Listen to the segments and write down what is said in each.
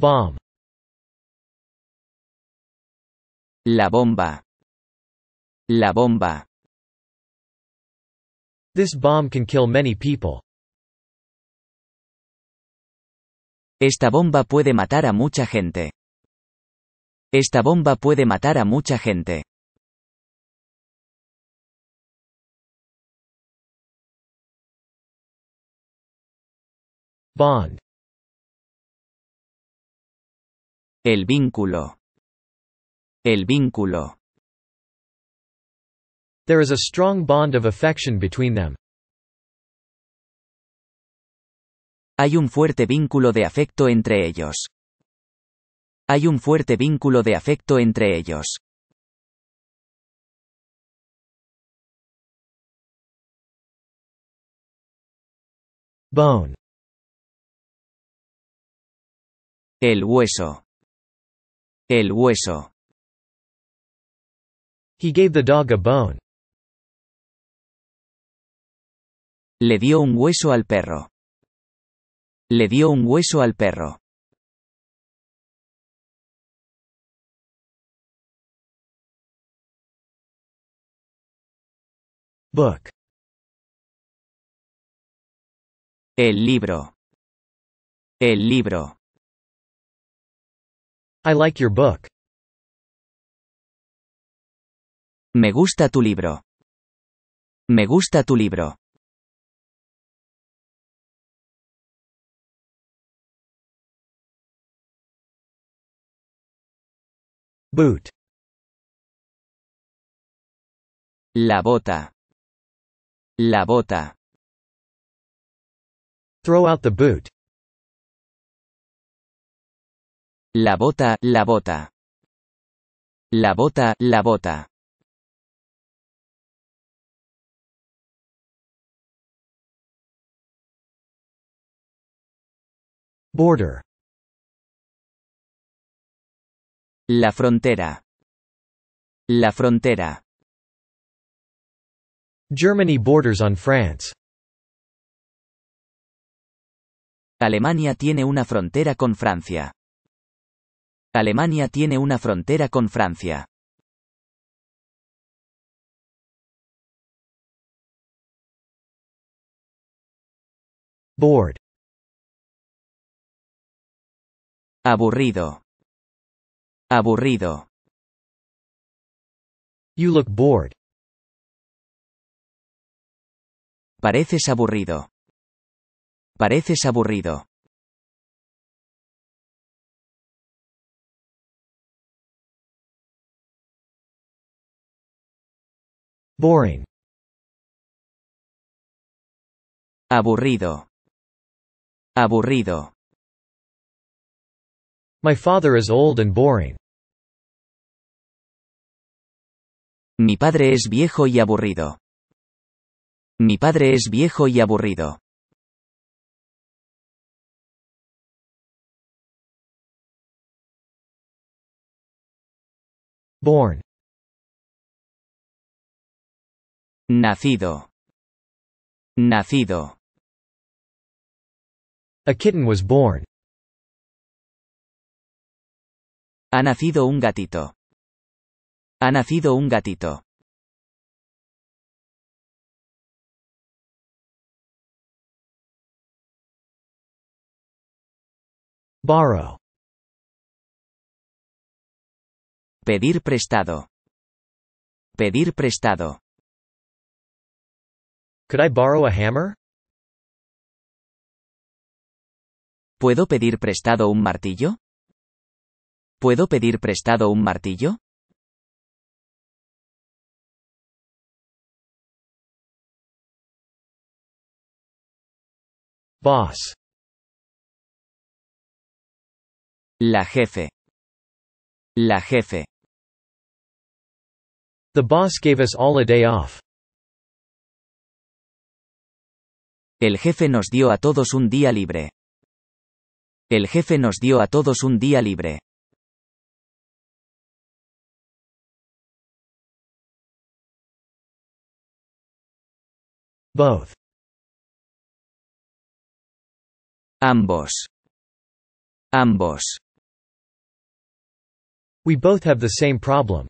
Bomb. La bomba. La bomba. This bomb can kill many people. Esta bomba puede matar a mucha gente. Esta bomba puede matar a mucha gente. Bond. El vínculo. El vínculo. There is a strong bond of affection between them. Hay un fuerte vínculo de afecto entre ellos. Hay un fuerte vínculo de afecto entre ellos. Bone. El hueso. El hueso. He gave the dog a bone. Le dio un hueso al perro. Le dio un hueso al perro. Book. El libro. El libro. I like your book. Me gusta tu libro. Me gusta tu libro. Boot. La bota. La bota. Throw out the boot. La bota, la bota. La bota, la bota. Border. La frontera. La frontera. Germany borders on France. Alemania tiene una frontera con Francia. Alemania tiene una frontera con Francia. Bored. Aburrido. Aburrido. You look bored. Pareces aburrido. Pareces aburrido. Boring. Aburrido. Aburrido. My father is old and boring. Mi padre es viejo y aburrido. Mi padre es viejo y aburrido. Born. Nacido. Nacido. A kitten was born. Ha nacido un gatito. Ha nacido un gatito. Borrow. Pedir prestado. Pedir prestado. Could I borrow a hammer? ¿Puedo pedir prestado un martillo? ¿Puedo pedir prestado un martillo? Boss. La jefe. La jefe. The boss gave us all a day off. El jefe nos dio a todos un día libre. El jefe nos dio a todos un día libre. Both. Ambos. Ambos. We both have the same problem.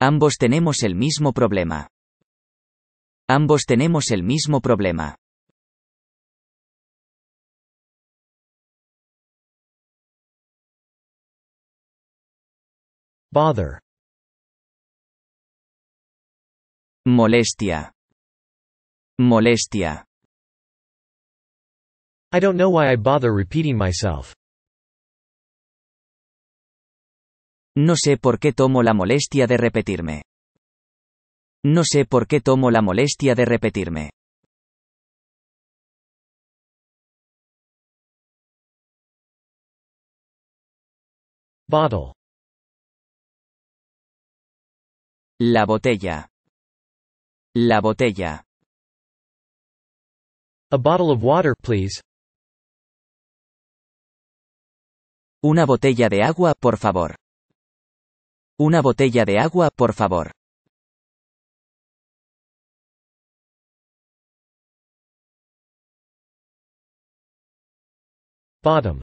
Ambos tenemos el mismo problema. Ambos tenemos el mismo problema. Bother. Molestia. Molestia. I don't know why I bother repeating myself. No sé por qué tomo la molestia de repetirme. No sé por qué tomo la molestia de repetirme. Bottle. La botella. La botella. A bottle of water, please. Una botella de agua, por favor. Una botella de agua, por favor. Bottom.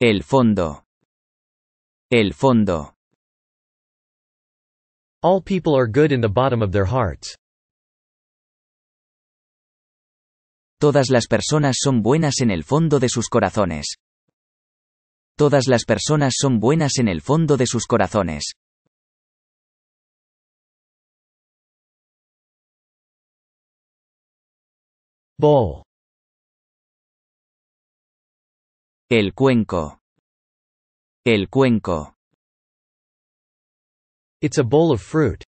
El fondo. El fondo. All people are good in the bottom of their hearts. Todas las personas son buenas en el fondo de sus corazones. Todas las personas son buenas en el fondo de sus corazones. Bowl. El cuenco. El cuenco. It's a bowl of fruit.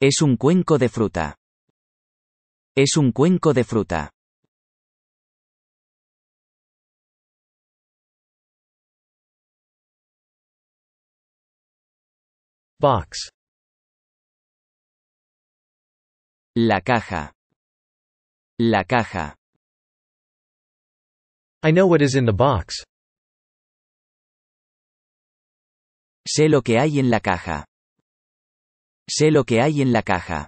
Es un cuenco de fruta. Es un cuenco de fruta. Box. La caja. La caja. I know what is in the box. Sé lo que hay en la caja. Sé lo que hay en la caja.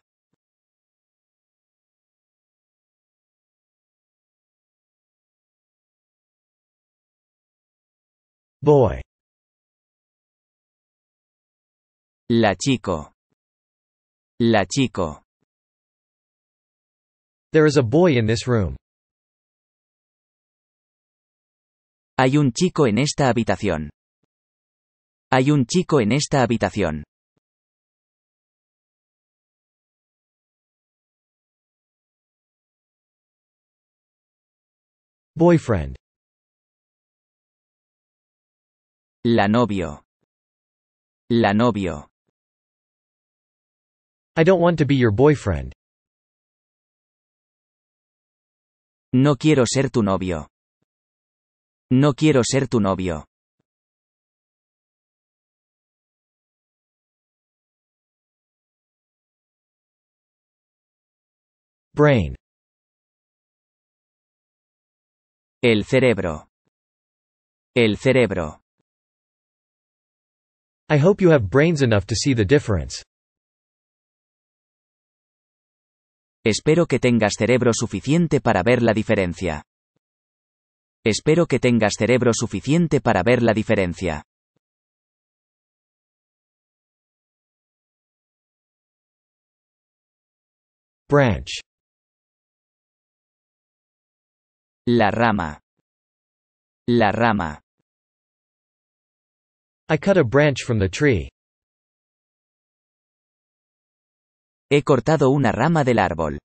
Boy. La chico. La chico. There is a boy in this room. Hay un chico en esta habitación. Hay un chico en esta habitación. Boyfriend. La novio. La novio. I don't want to be your boyfriend. No quiero ser tu novio. No quiero ser tu novio. Brain. El cerebro. El cerebro. I hope you have brains enough to see the difference. Espero que tengas cerebro suficiente para ver la diferencia. Espero que tengas cerebro suficiente para ver la diferencia. Branch. La rama. La rama. I cut a branch from the tree. He cortado una rama del árbol.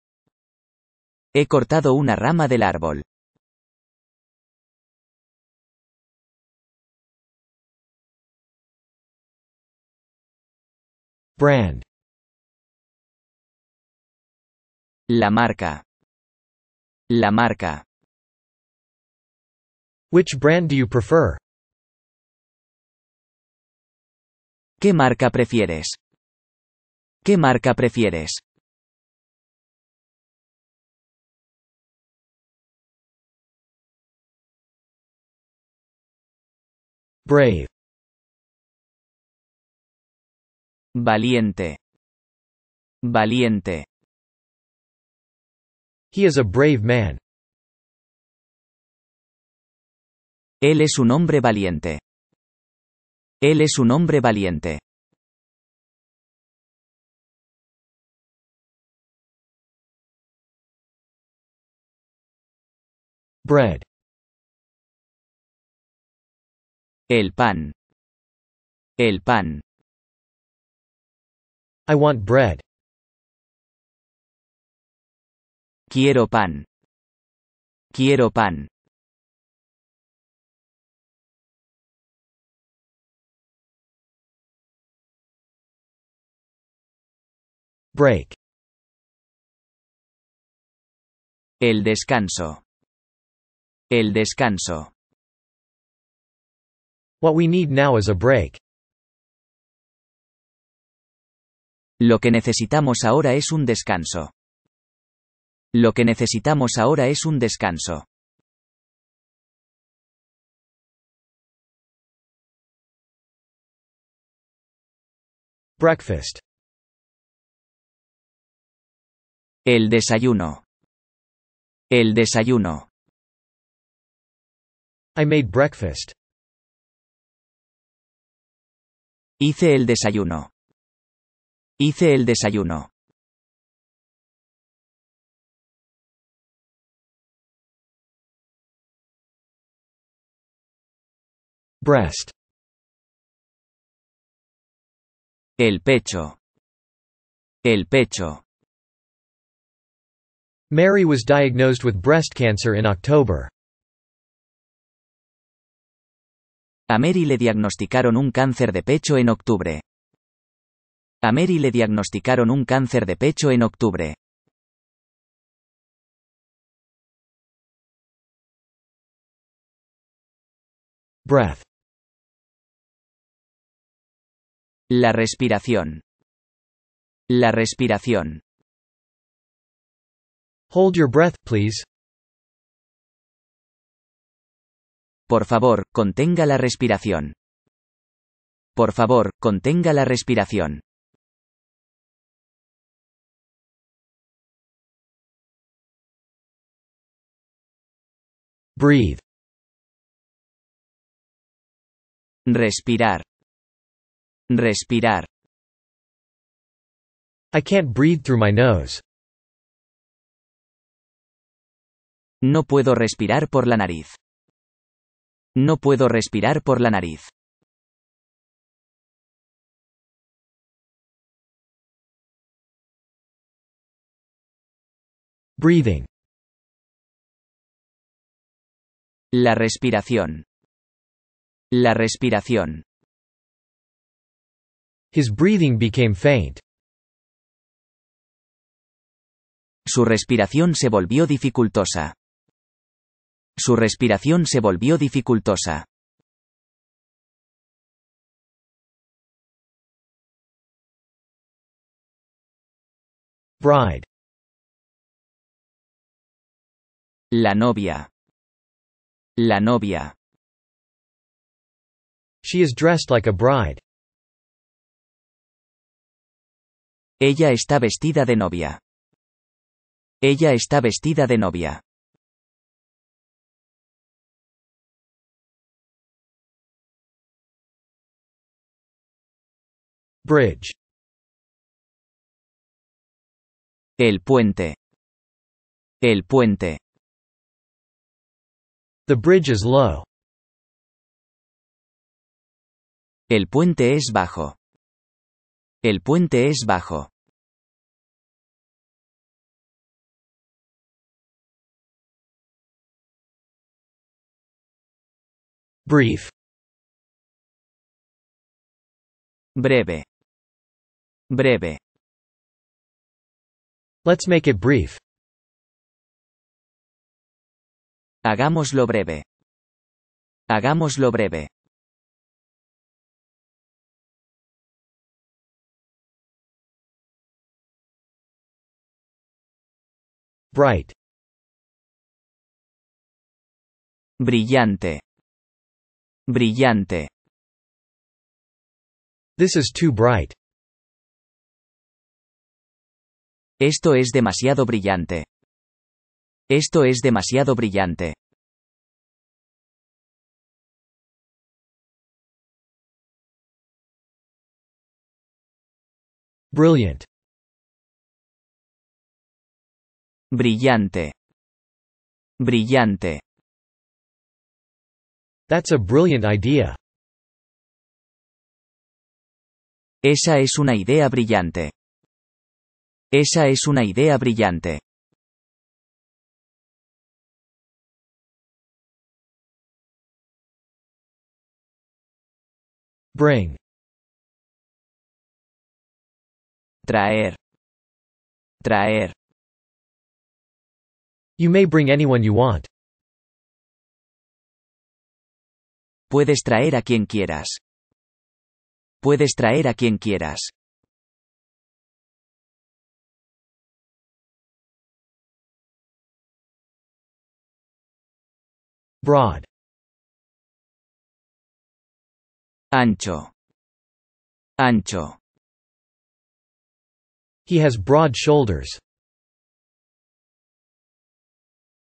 He cortado una rama del árbol. Brand. La marca. La marca. Which brand do you prefer? ¿Qué marca prefieres? ¿Qué marca prefieres? Brave. Valiente. Valiente. He is a brave man. Él es un hombre valiente. Él es un hombre valiente. Bread. El pan. El pan. I want bread. Quiero pan. Quiero pan. Break. El descanso. El descanso. What we need now is a break. Lo que necesitamos ahora es un descanso. Lo que necesitamos ahora es un descanso. Breakfast. El desayuno. El desayuno. I made breakfast. Hice el desayuno. Hice el desayuno. Breast. El pecho. El pecho. Mary was diagnosed with breast cancer in October. A Mary le diagnosticaron un cáncer de pecho en octubre. A Mary le diagnosticaron un cáncer de pecho en octubre. Breath. La respiración. La respiración. Hold your breath, please. Por favor, contenga la respiración. Por favor, contenga la respiración. Breathe. Respirar. Respirar. I can't breathe through my nose. No puedo respirar por la nariz. No puedo respirar por la nariz. Breathing. La respiración. La respiración. His breathing became faint. Su respiración se volvió dificultosa. Su respiración se volvió dificultosa. Bride. La novia. La novia. She is dressed like a bride. Ella está vestida de novia. Ella está vestida de novia. Bridge. El puente. El puente. The bridge is low. El puente es bajo. El puente es bajo. Brief. Breve. Breve. Let's make it brief. Hagámoslo breve. Hagámoslo breve. Bright. Brillante. Brillante. This is too bright. Esto es demasiado brillante. Esto es demasiado brillante. Brilliant. Brillante. Brillante. That's a brilliant idea. Esa es una idea brillante. Esa es una idea brillante. Bring. Traer. Traer. You may bring anyone you want. Puedes traer a quien quieras. Puedes traer a quien quieras. Broad. ancho, ancho. He has broad shoulders.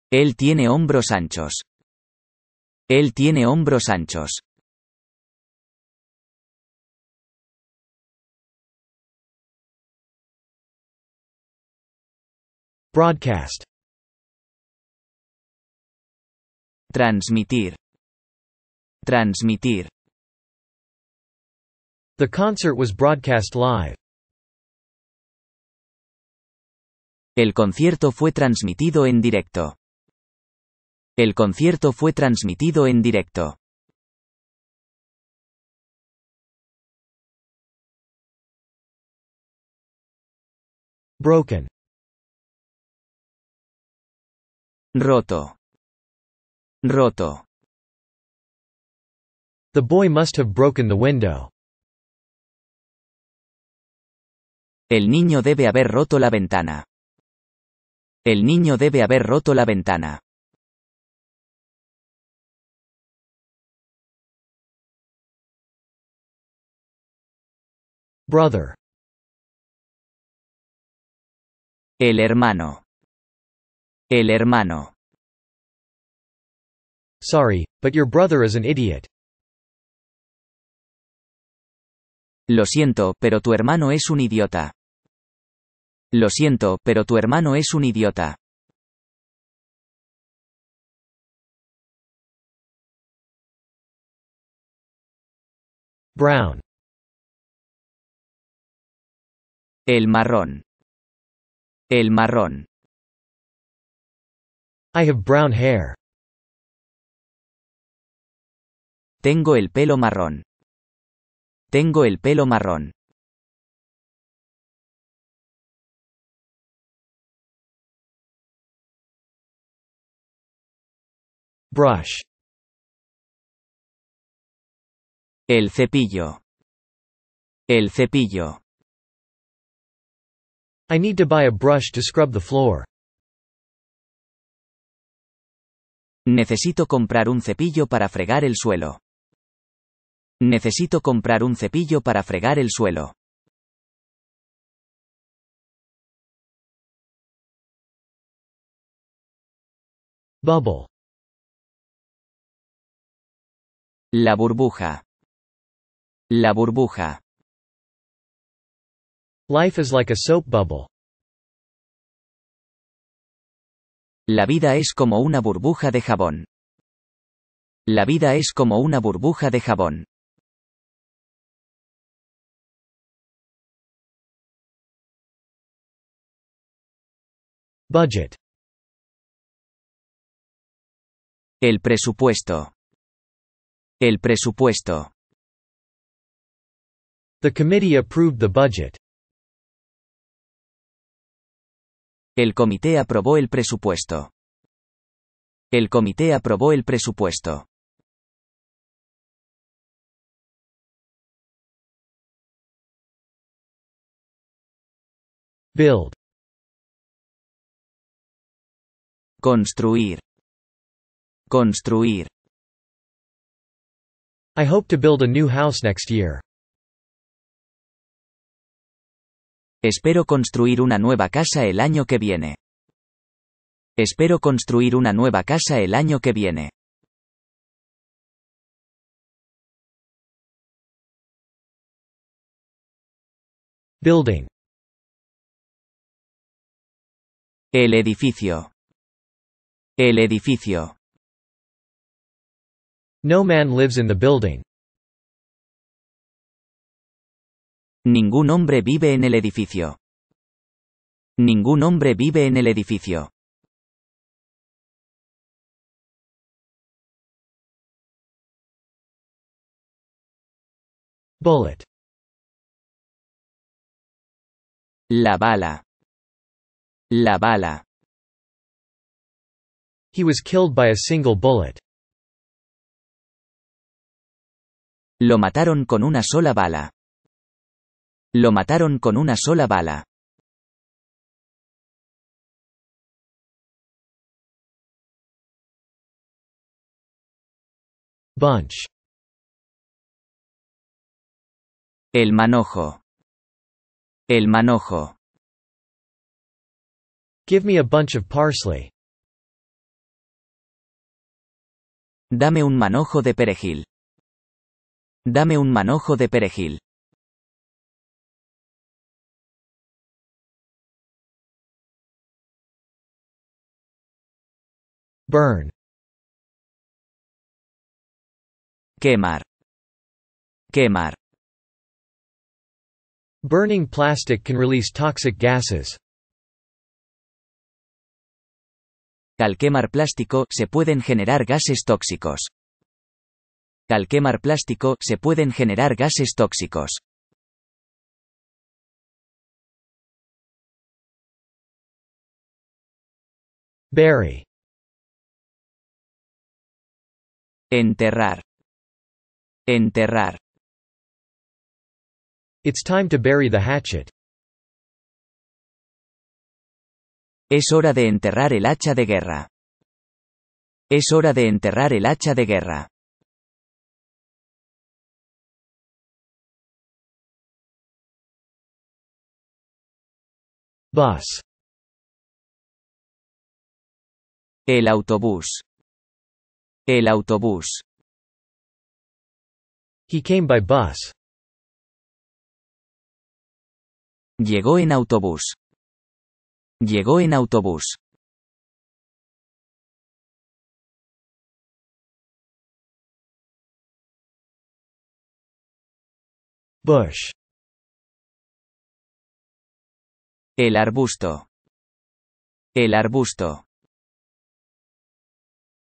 Él tiene hombros anchos. Él tiene hombros anchos. Broadcast. Transmitir. Transmitir. The concert was broadcast live. El concierto fue transmitido en directo. El concierto fue transmitido en directo. Broken. Roto. Roto. The boy must have broken the window. El niño debe haber roto la ventana. El niño debe haber roto la ventana. Brother. El hermano. El hermano. Sorry, but your brother is an idiot. Lo siento, pero tu hermano es un idiota. Lo siento, pero tu hermano es un idiota. Brown. El marrón. El marrón. I have brown hair. Tengo el pelo marrón. Tengo el pelo marrón. Brush. El cepillo. El cepillo. I need to buy a brush to scrub the floor. Necesito comprar un cepillo para fregar el suelo. Necesito comprar un cepillo para fregar el suelo. Bubble. La burbuja. La burbuja. Life is like a soap bubble. La vida es como una burbuja de jabón. La vida es como una burbuja de jabón. Budget. El presupuesto. El presupuesto. The committee approved the budget. El comité aprobó el presupuesto. El comité aprobó el presupuesto. Build. Construir. Construir. I hope to build a new house next year. Espero construir una nueva casa el año que viene. Espero construir una nueva casa el año que viene. Building. El edificio. El edificio. No man lives in the building. Ningún hombre vive en el edificio. Ningún hombre vive en el edificio. Bullet. La bala. La bala. He was killed by a single bullet. Lo mataron con una sola bala. Lo mataron con una sola bala. Bunch. El manojo. El manojo. Give me a bunch of parsley. Dame un manojo de perejil. Dame un manojo de perejil. Burn. Quemar. Quemar. Burning plastic can release toxic gases. Al quemar plástico se pueden generar gases tóxicos al quemar plástico se pueden generar gases tóxicos. Bury. Enterrar. Enterrar. It's time to bury the hatchet. Es hora de enterrar el hacha de guerra. Es hora de enterrar el hacha de guerra. El autobús. El autobús. He came by bus. Llegó en autobús. Llegó en autobús. Bush. El arbusto. El arbusto.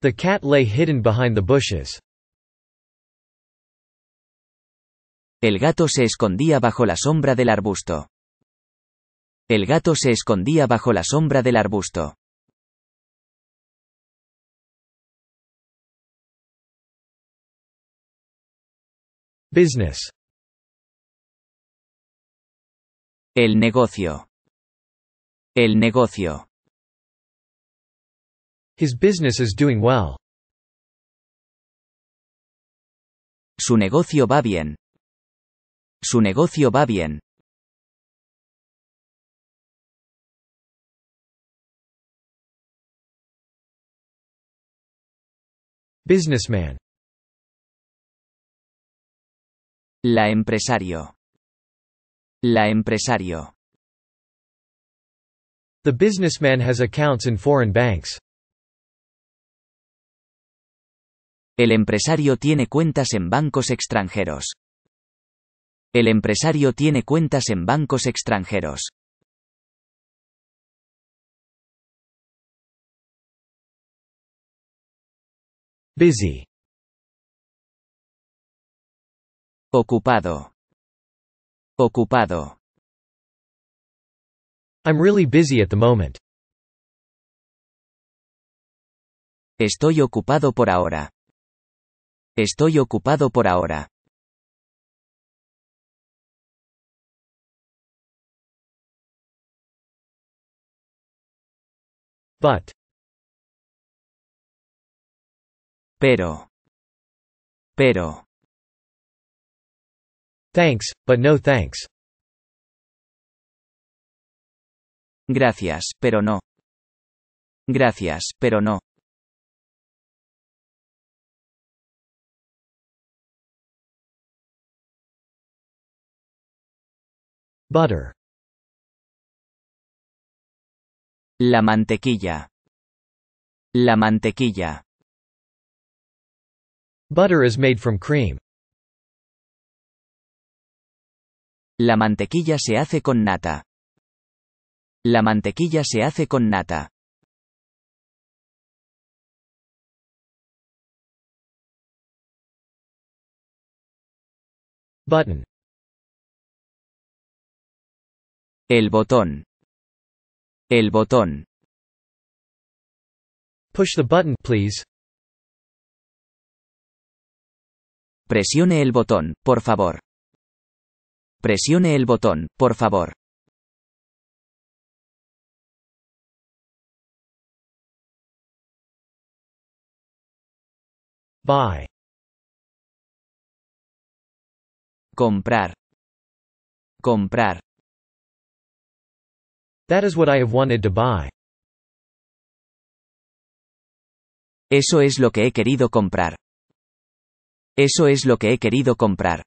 The cat lay hidden behind the bushes. El gato se escondía bajo la sombra del arbusto. El gato se escondía bajo la sombra del arbusto. Business. El negocio. El negocio. His business is doing well. Su negocio va bien. Su negocio va bien. Businessman. La empresario. La empresario. The businessman has accounts in foreign banks. El empresario tiene cuentas en bancos extranjeros. El empresario tiene cuentas en bancos extranjeros. Busy. Ocupado. Ocupado. I'm really busy at the moment. Estoy ocupado por ahora. Estoy ocupado por ahora. But. Pero. Pero. Thanks, but no thanks. Gracias, pero no. Gracias, pero no. Butter. La mantequilla. La mantequilla. Butter is made from cream. La mantequilla se hace con nata. La mantequilla se hace con nata. Button. El botón. El botón. Push the button, please. Presione el botón, por favor. Presione el botón, por favor. Buy. Comprar. Comprar. That is what I have wanted to buy. Eso es lo que he querido comprar. Eso es lo que he querido comprar.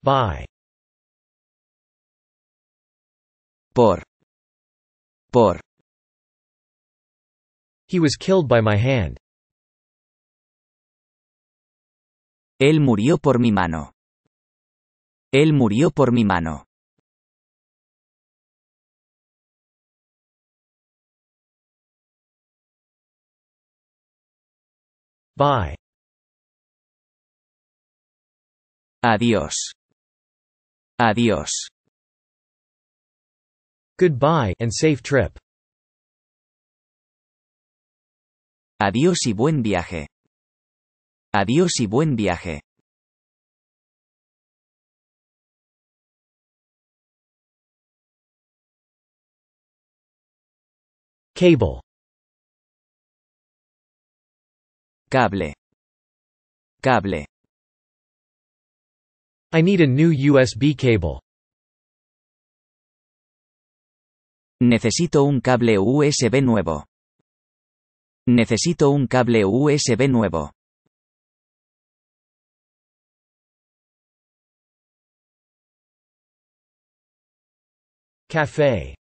Buy. por, por. He was killed by my hand. Él murió por mi mano. Él murió por mi mano. Bye. Adiós. Adiós. Goodbye and safe trip. Adiós y buen viaje. Adiós y buen viaje. Cable. Cable. Cable. I need a new USB cable. Necesito un cable USB nuevo. Necesito un cable USB nuevo. Café.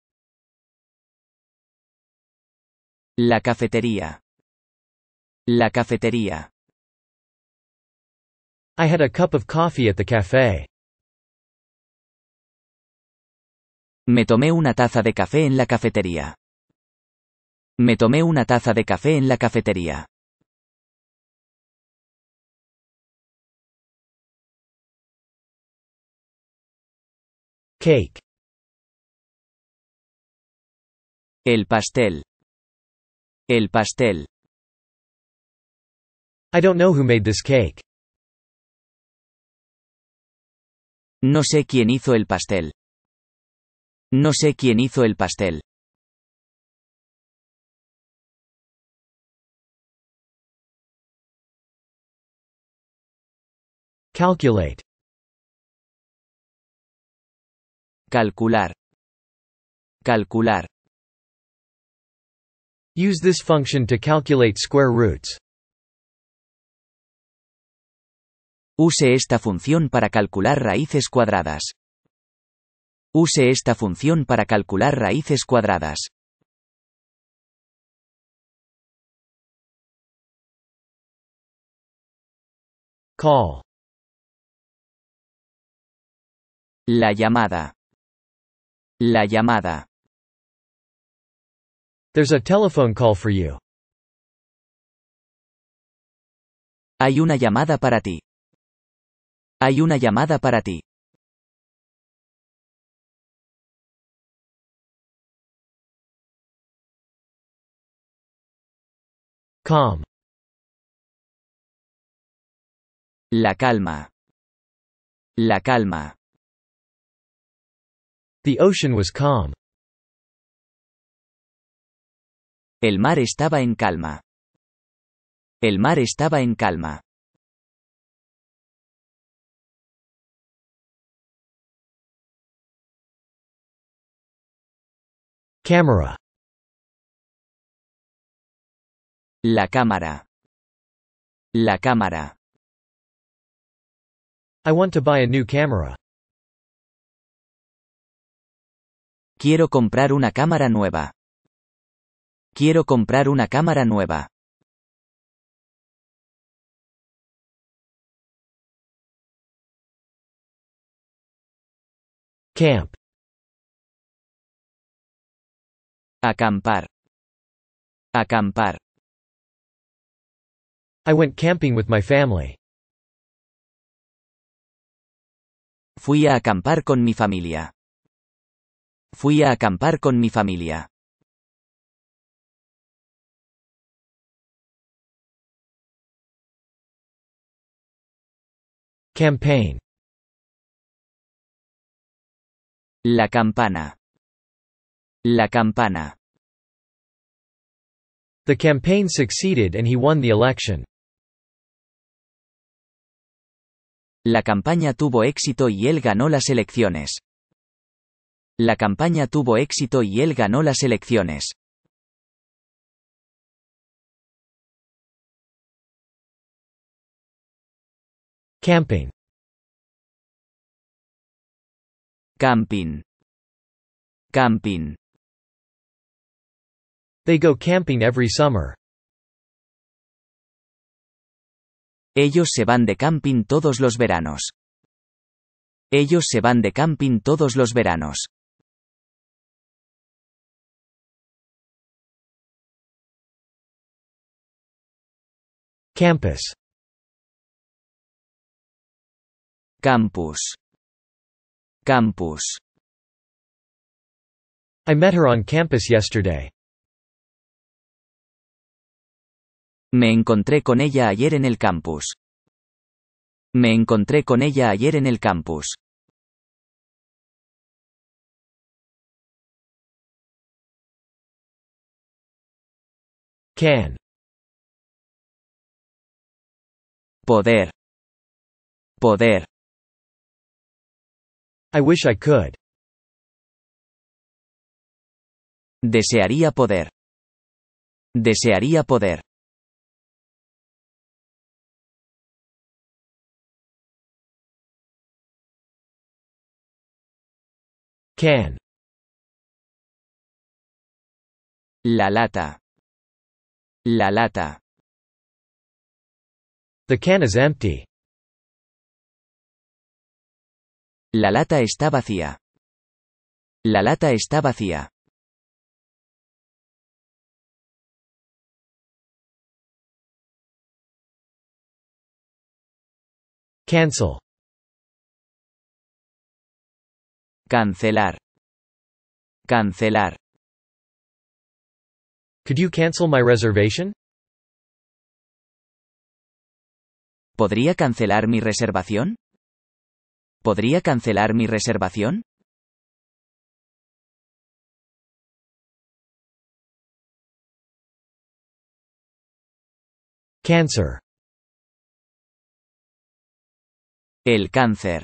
La cafetería. La cafetería. I had a cup of coffee at the cafe. Me tomé una taza de café en la cafetería. Me tomé una taza de café en la cafetería. Cake. El pastel. El pastel. I don't know who made this cake. No sé quién hizo el pastel. No sé quién hizo el pastel. Calculate. Calcular. Calcular. Use this function to calculate square roots. Use esta función para calcular raíces cuadradas. Use esta función para calcular raíces cuadradas. Call. La llamada. La llamada. There's a telephone call for you. Hay una llamada para ti. Hay una llamada para ti. Calm. La calma. La calma. The ocean was calm. El mar estaba en calma. El mar estaba en calma. Camera. La cámara. La cámara. I want to buy a new camera. Quiero comprar una cámara nueva. Quiero comprar una cámara nueva. Camp. Acampar. Acampar. I went camping with my family. Fui a acampar con mi familia. Fui a acampar con mi familia. Campaign. La campana. La campana. The campaign succeeded and he won the election. La campaña tuvo éxito y él ganó las elecciones. La campaña tuvo éxito y él ganó las elecciones. Camping. Camping. Camping. They go camping every summer. Ellos se van de camping todos los veranos. Ellos se van de camping todos los veranos. Campus. Campus. Campus. I met her on campus yesterday. Me encontré con ella ayer en el campus. Me encontré con ella ayer en el campus. Can. Poder. Poder. I wish I could. Desearía poder. Desearía poder. Can. La lata. La lata. The can is empty. La lata está vacía. La lata está vacía. Cancel. Cancelar. Cancelar. Could you cancel my reservation? ¿Podría cancelar mi reservación? ¿Podría cancelar mi reservación? Cáncer. El cáncer.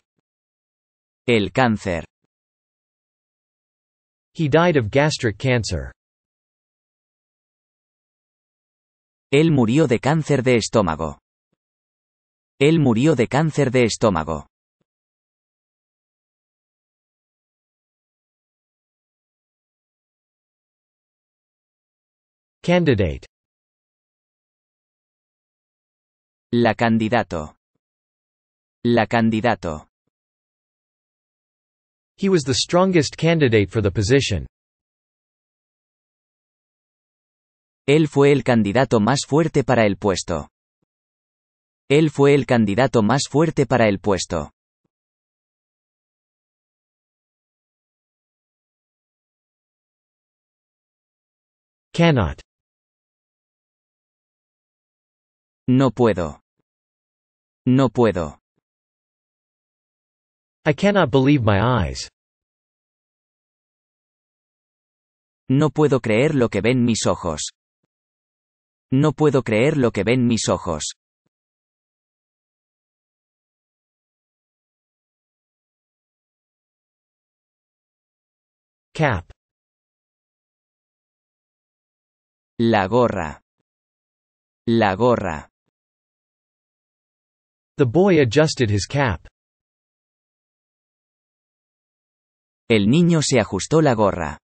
El cáncer. He died of gastric cancer. Él murió de cáncer de estómago. Él murió de cáncer de estómago. Candidate. La candidato. La candidato. He was the strongest candidate for the position. Él fue el candidato más fuerte para el puesto. Él fue el candidato más fuerte para el puesto. Cannot. No puedo. No puedo. I cannot believe my eyes. No puedo creer lo que ven mis ojos. No puedo creer lo que ven mis ojos. Cap. La gorra. La gorra. The boy adjusted his cap. El niño se ajustó la gorra.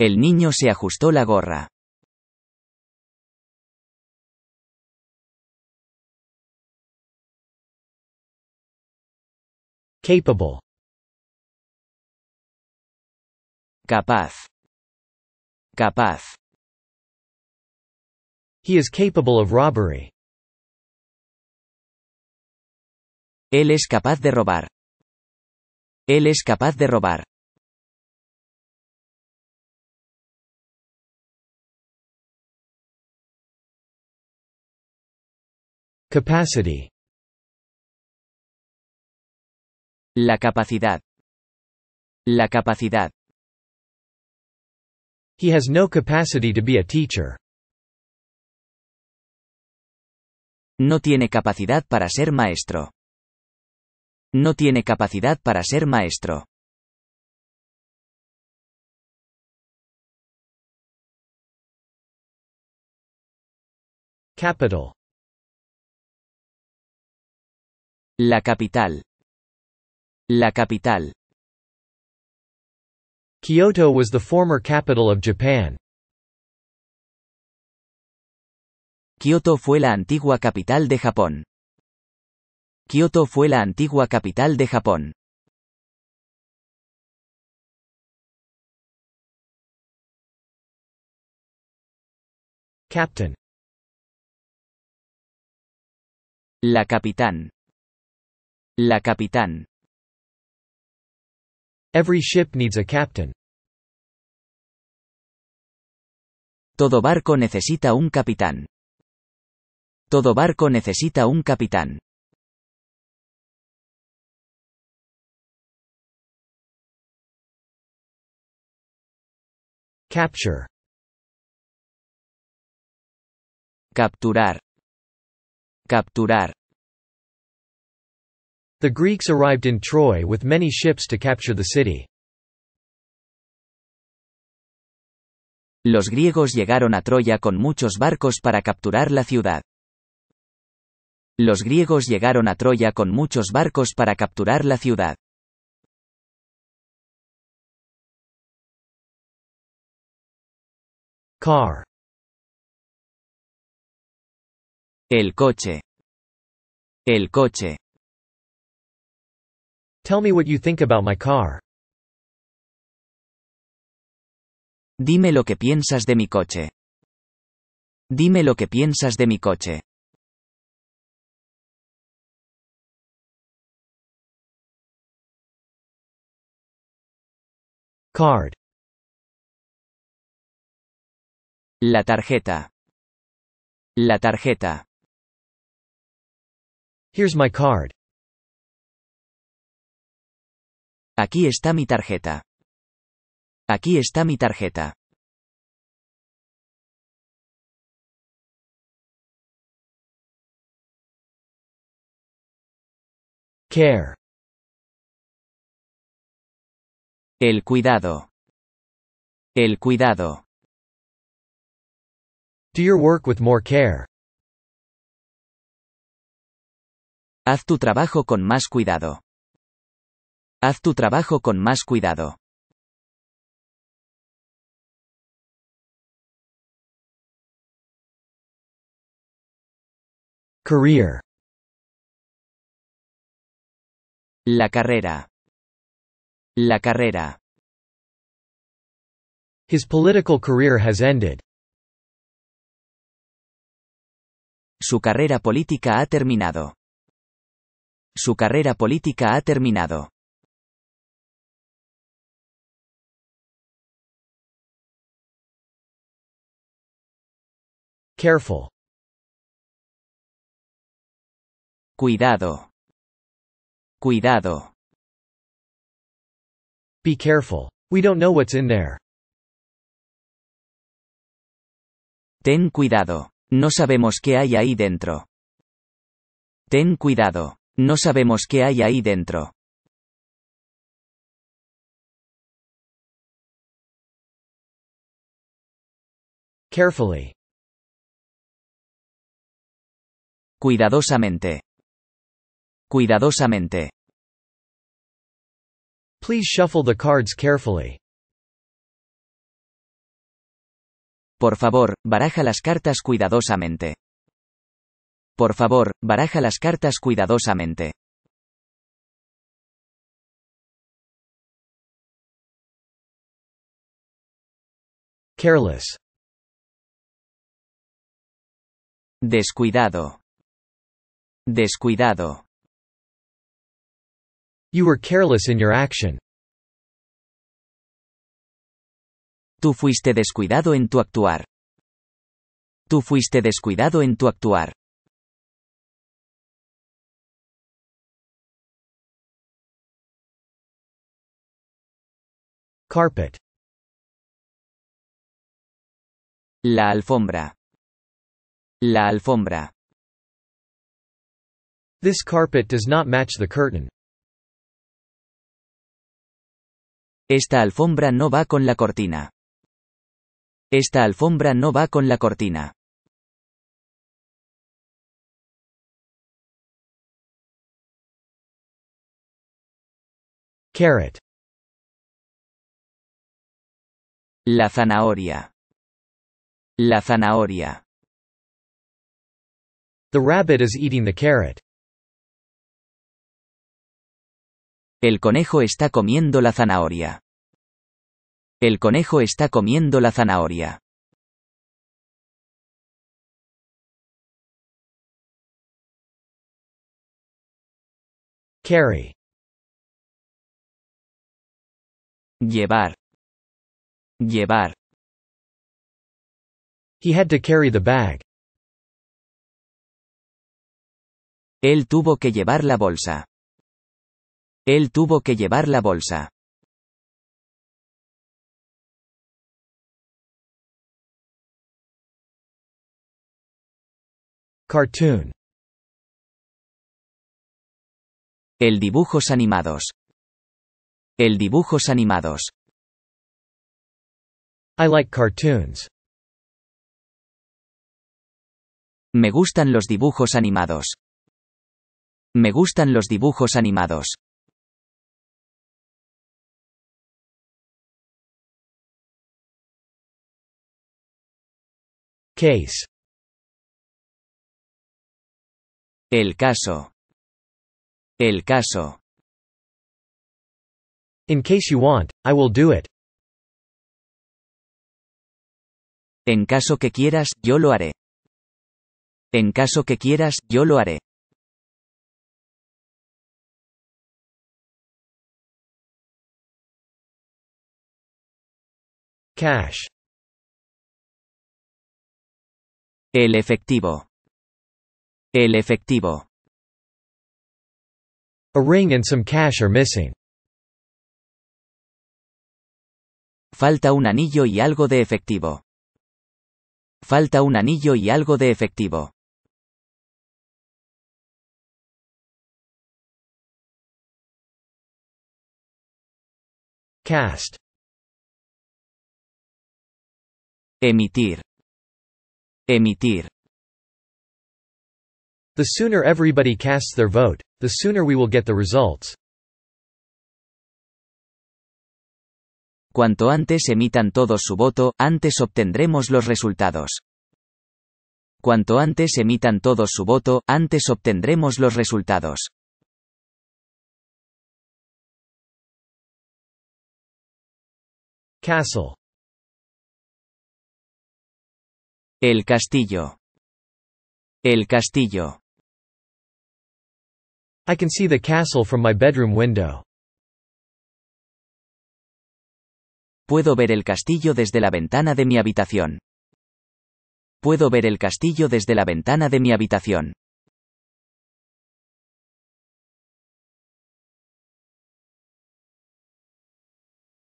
El niño se ajustó la gorra. Capable. Capaz. Capaz. He is capable of robbery. Él es capaz de robar. Él es capaz de robar. Capacity. La capacidad. La capacidad. He has no capacity to be a teacher. No tiene capacidad para ser maestro. No tiene capacidad para ser maestro. Capital. La capital. La capital. Kyoto was the former capital of Japan. Kyoto fue la antigua capital de Japón. Kioto fue la antigua capital de Japón. Captain. La capitán. La capitán. Every ship needs a captain. Todo barco necesita un capitán. Todo barco necesita un capitán. Capture. Capturar. Capturar. The Greeks arrived in Troy with many ships to capture the city. Los griegos llegaron a Troya con muchos barcos para capturar la ciudad. Los griegos llegaron a Troya con muchos barcos para capturar la ciudad. Car. El coche. El coche. Tell me what you think about my car. Dime lo que piensas de mi coche. Dime lo que piensas de mi coche. Card. La tarjeta. La tarjeta. Here's my card. Aquí está mi tarjeta. Aquí está mi tarjeta. Care. El cuidado. El cuidado. Do your work with more care. Haz tu trabajo con más cuidado. Haz tu trabajo con más cuidado. Career. La carrera. La carrera. His political career has ended. Su carrera política ha terminado. Su carrera política ha terminado. Careful. Cuidado. Cuidado. Be careful. We don't know what's in there. Ten cuidado. No sabemos qué hay ahí dentro. Ten cuidado. No sabemos qué hay ahí dentro. Carefully. Cuidadosamente. Cuidadosamente. Please shuffle the cards carefully. Por favor, baraja las cartas cuidadosamente. Por favor, baraja las cartas cuidadosamente. Careless. Descuidado. Descuidado. You were careless in your action. Tú fuiste descuidado en tu actuar. Tú fuiste descuidado en tu actuar. Carpet. La alfombra. La alfombra. This carpet does not match the curtain. Esta alfombra no va con la cortina. Esta alfombra no va con la cortina. Carrot. La zanahoria. La zanahoria. The rabbit is eating the carrot. El conejo está comiendo la zanahoria. El conejo está comiendo la zanahoria. Carry. Llevar. Llevar. He had to carry the bag. Él tuvo que llevar la bolsa. Él tuvo que llevar la bolsa. Cartoon. El dibujos animados. El dibujos animados. I like cartoons. Me gustan los dibujos animados. Me gustan los dibujos animados. Case. El caso. El caso. case want, I will En caso que quieras, yo lo haré. En caso que quieras, yo lo haré. Cash. El efectivo. El efectivo. A ring and some cash are missing. Falta un anillo y algo de efectivo. Falta un anillo y algo de efectivo. Cast. Emitir. Emitir. The sooner everybody casts their vote, the sooner we will get the results. Cuanto antes emitan todos su voto, antes obtendremos los resultados. Cuanto antes emitan todos su voto, antes obtendremos los resultados. Castle. El castillo. El castillo. I can see the castle from my bedroom window. Puedo ver el castillo desde la ventana de mi habitación. Puedo ver el castillo desde la ventana de mi habitación.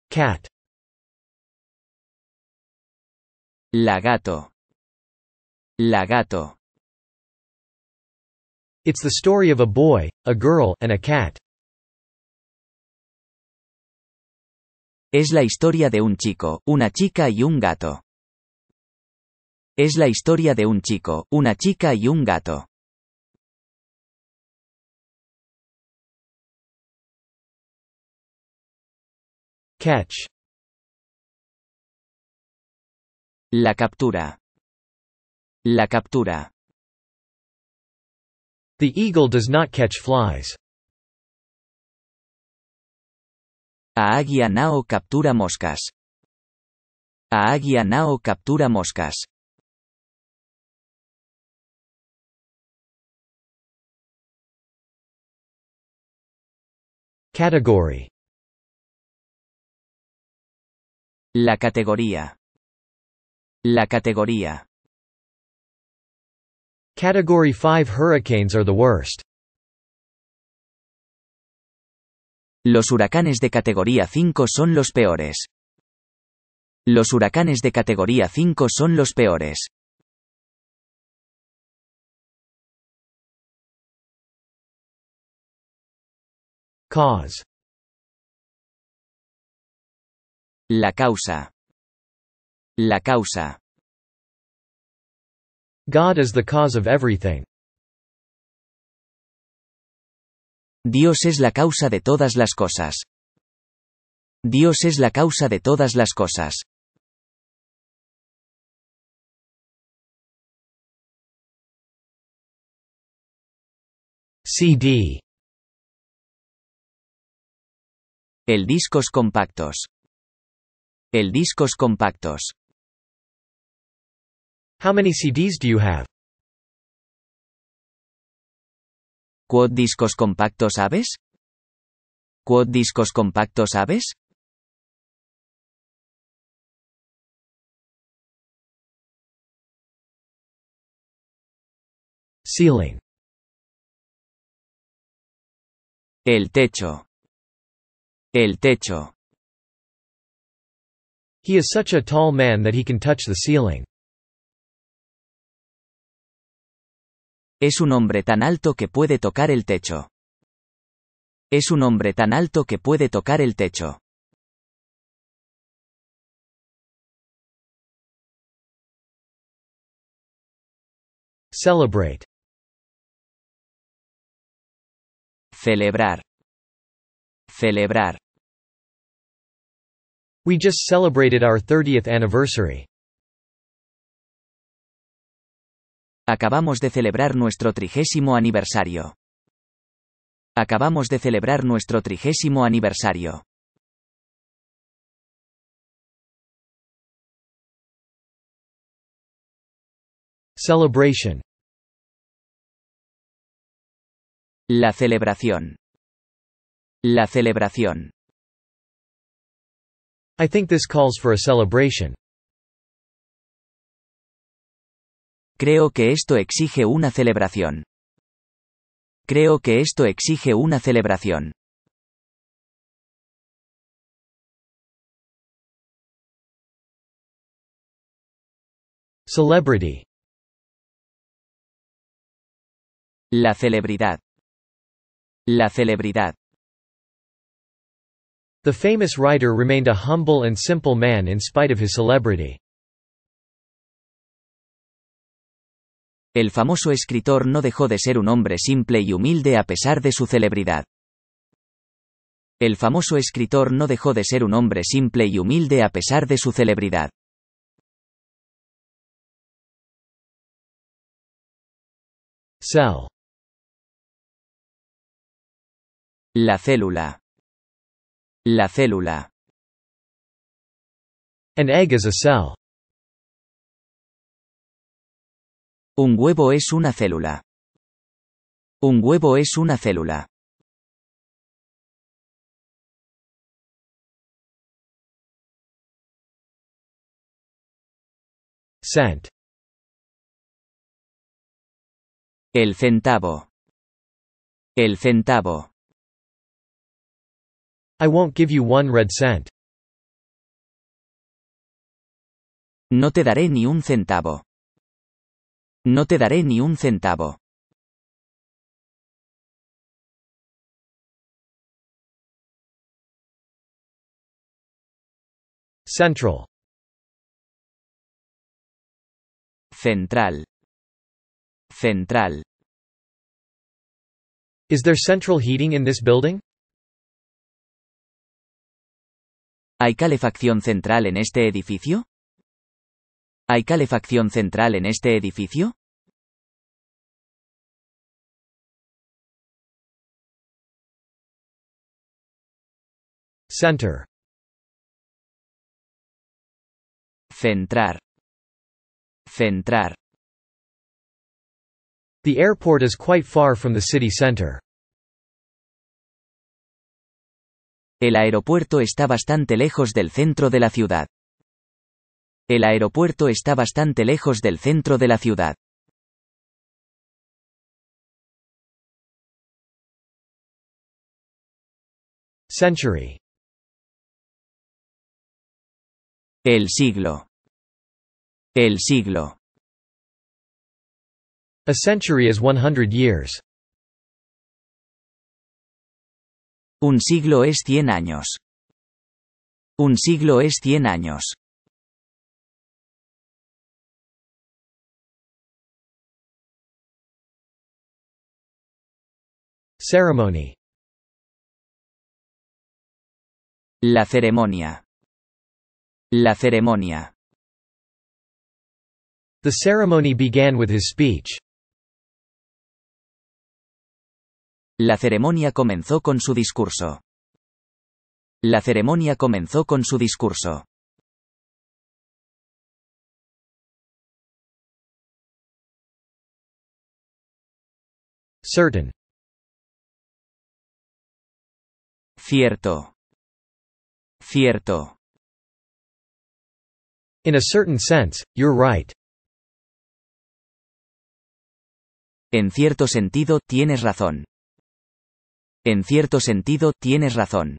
Cat. La gato. La gato. It's the story of a boy, a girl, and a cat. Es la historia de un chico, una chica y un gato. Es la historia de un chico, una chica y un gato. Catch. La captura. La captura. The eagle does not catch flies. A águia nao captura moscas. A águia nao captura moscas. Category La categoría. La categoría. Category 5 hurricanes are the worst. Los huracanes de categoría 5 son los peores. Los huracanes de categoría 5 son los peores. Cause. La causa. La causa. God is the cause of everything. Dios es la causa de todas las cosas. Dios es la causa de todas las cosas. CD. El discos compactos. El discos compactos. How many CDs do you have? ¿Cuántos discos compactos sabes? ¿Cuántos discos compactos sabes? Ceiling. El techo. El techo. He is such a tall man that he can touch the ceiling. Es un hombre tan alto que puede tocar el techo. Es un hombre tan alto que puede tocar el techo. Celebrate. Celebrar. Celebrar. We just celebrated our 30th anniversary. Acabamos de celebrar nuestro trigésimo aniversario. Acabamos de celebrar nuestro trigésimo aniversario. Celebration. La celebración. La celebración. I think this calls for a celebration. Creo que esto exige una celebración. Creo que esto exige una celebración. Celebrity. La celebridad. La celebridad. The famous writer remained a humble and simple man in spite of his celebrity. El famoso escritor no dejó de ser un hombre simple y humilde a pesar de su celebridad. El famoso escritor no dejó de ser un hombre simple y humilde a pesar de su celebridad. Cell. La célula. La célula. An egg is a cell. Un huevo es una célula. Un huevo es una célula. Cent. El centavo. El centavo. I won't give you one red cent. No te daré ni un centavo. No te daré ni un centavo. Central. Central. Central. Is there central heating in this building? ¿Hay calefacción central en este edificio? ¿Hay calefacción central en este edificio? Center. Centrar. Centrar. The airport is quite far from the city center. El aeropuerto está bastante lejos del centro de la ciudad. El aeropuerto está bastante lejos del centro de la ciudad. Century. El siglo. El siglo. A century is hundred years. Un siglo es cien años. Un siglo es cien años. Ceremony La ceremonia. La ceremonia. The ceremony began with his speech. La ceremonia comenzó con su discurso. La ceremonia comenzó con su discurso. Certain. Cierto. Cierto. a certain sense, you're right. En cierto sentido, tienes razón. En cierto sentido, tienes razón.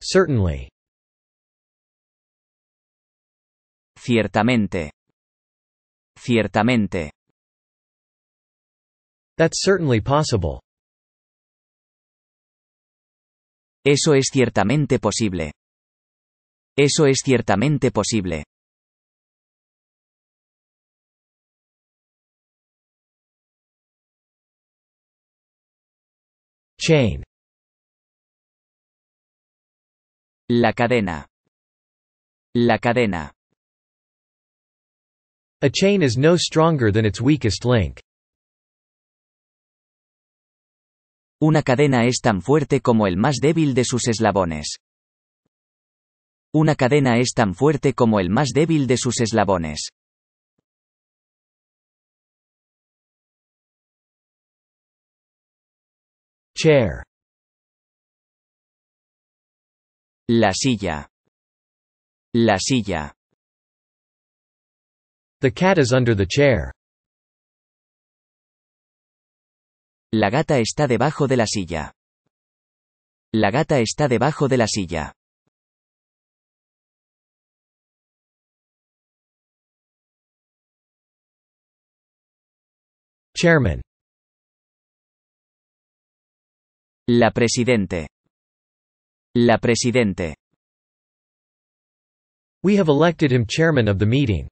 Certainly. Ciertamente. Ciertamente. That's certainly possible. Eso es ciertamente posible. Eso es ciertamente posible. Chain. La cadena. La cadena. A chain is no stronger than its weakest link. Una cadena es tan fuerte como el más débil de sus eslabones. Una cadena es tan fuerte como el más débil de sus eslabones. Chair. La silla. La silla. The cat is under the chair. La gata está debajo de la silla. La gata está debajo de la silla. Chairman. La presidente. La presidente. We have elected him chairman of the meeting.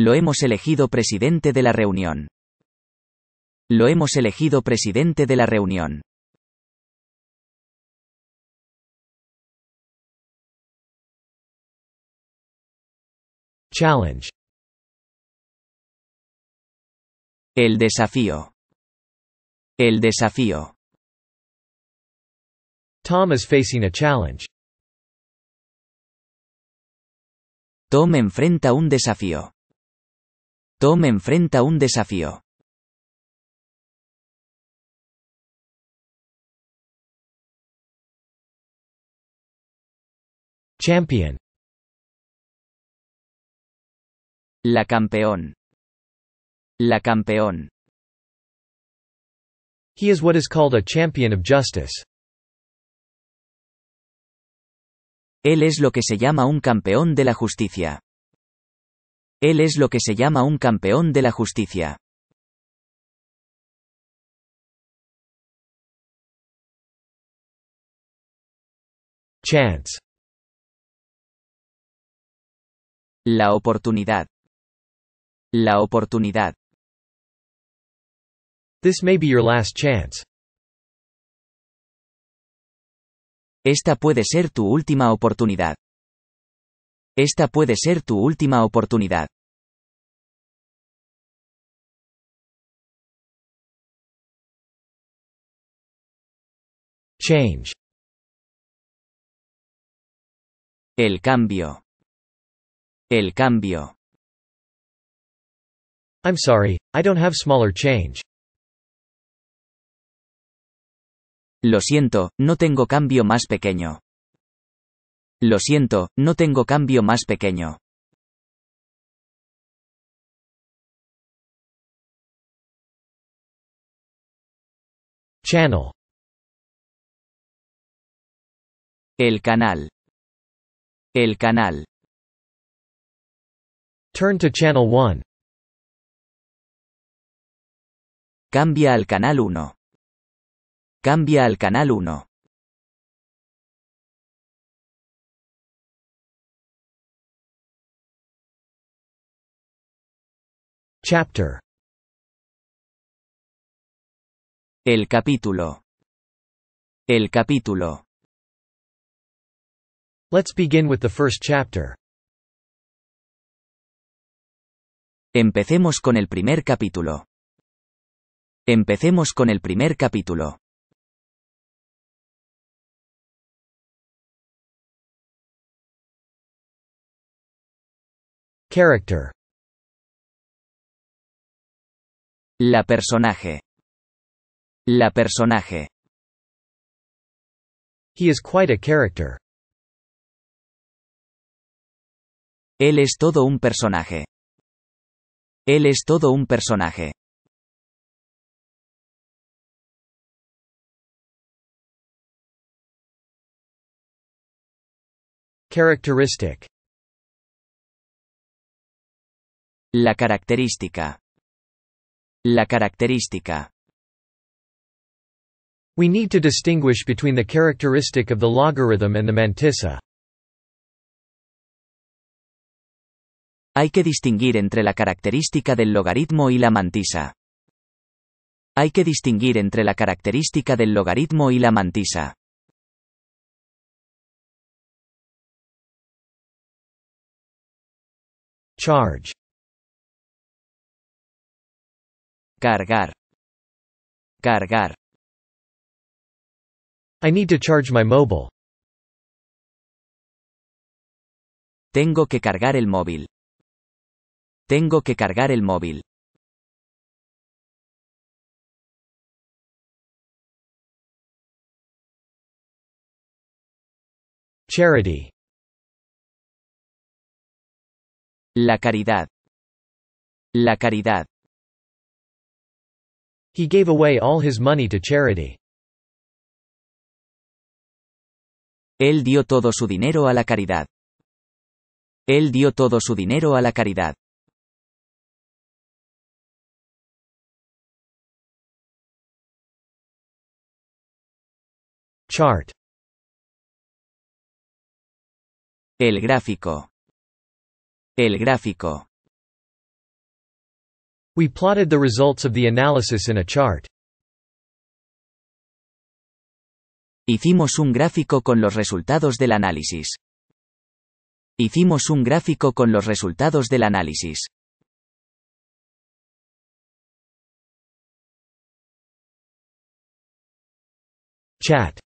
Lo hemos elegido presidente de la reunión. Lo hemos elegido presidente de la reunión. Challenge. El desafío. El desafío. Tom is facing a challenge. Tom enfrenta un desafío. Tom enfrenta un desafío. Champion. La campeón. La campeón. He is what is called a champion of justice. Él es lo que se llama un campeón de la justicia. Él es lo que se llama un campeón de la justicia. Chance. La oportunidad. La oportunidad. This may be your last chance. Esta puede ser tu última oportunidad. Esta puede ser tu última oportunidad. Change. El cambio. El cambio. I'm sorry, I don't have smaller change. Lo siento, no tengo cambio más pequeño. Lo siento, no tengo cambio más pequeño. Channel. El canal. El canal. Turn to channel 1. Cambia al canal 1. Cambia al canal 1. Chapter El capítulo. El capítulo. Let's begin with the first chapter. Empecemos con el primer capítulo. Empecemos con el primer capítulo. Character. La personaje. La personaje. He is quite a character. Él es todo un personaje. Él es todo un personaje. Characteristic. La característica. La característica. We need to distinguish between the characteristic of the logarithm and the mantissa. Hay que distinguir entre la característica del logaritmo y la mantisa. Hay que distinguir entre la característica del logaritmo y la mantisa. Charge. Cargar. Cargar. I need to charge my mobile. Tengo que cargar el móvil. Tengo que cargar el móvil. Charity. La caridad. La caridad. He gave away all his money to charity. Él dio todo su dinero a la caridad. Él dio todo su dinero a la caridad. Chart. El gráfico. El gráfico. We plotted the results of the analysis in a chart. Hicimos un gráfico con los resultados del análisis. Hicimos un gráfico con los resultados del análisis. Chat.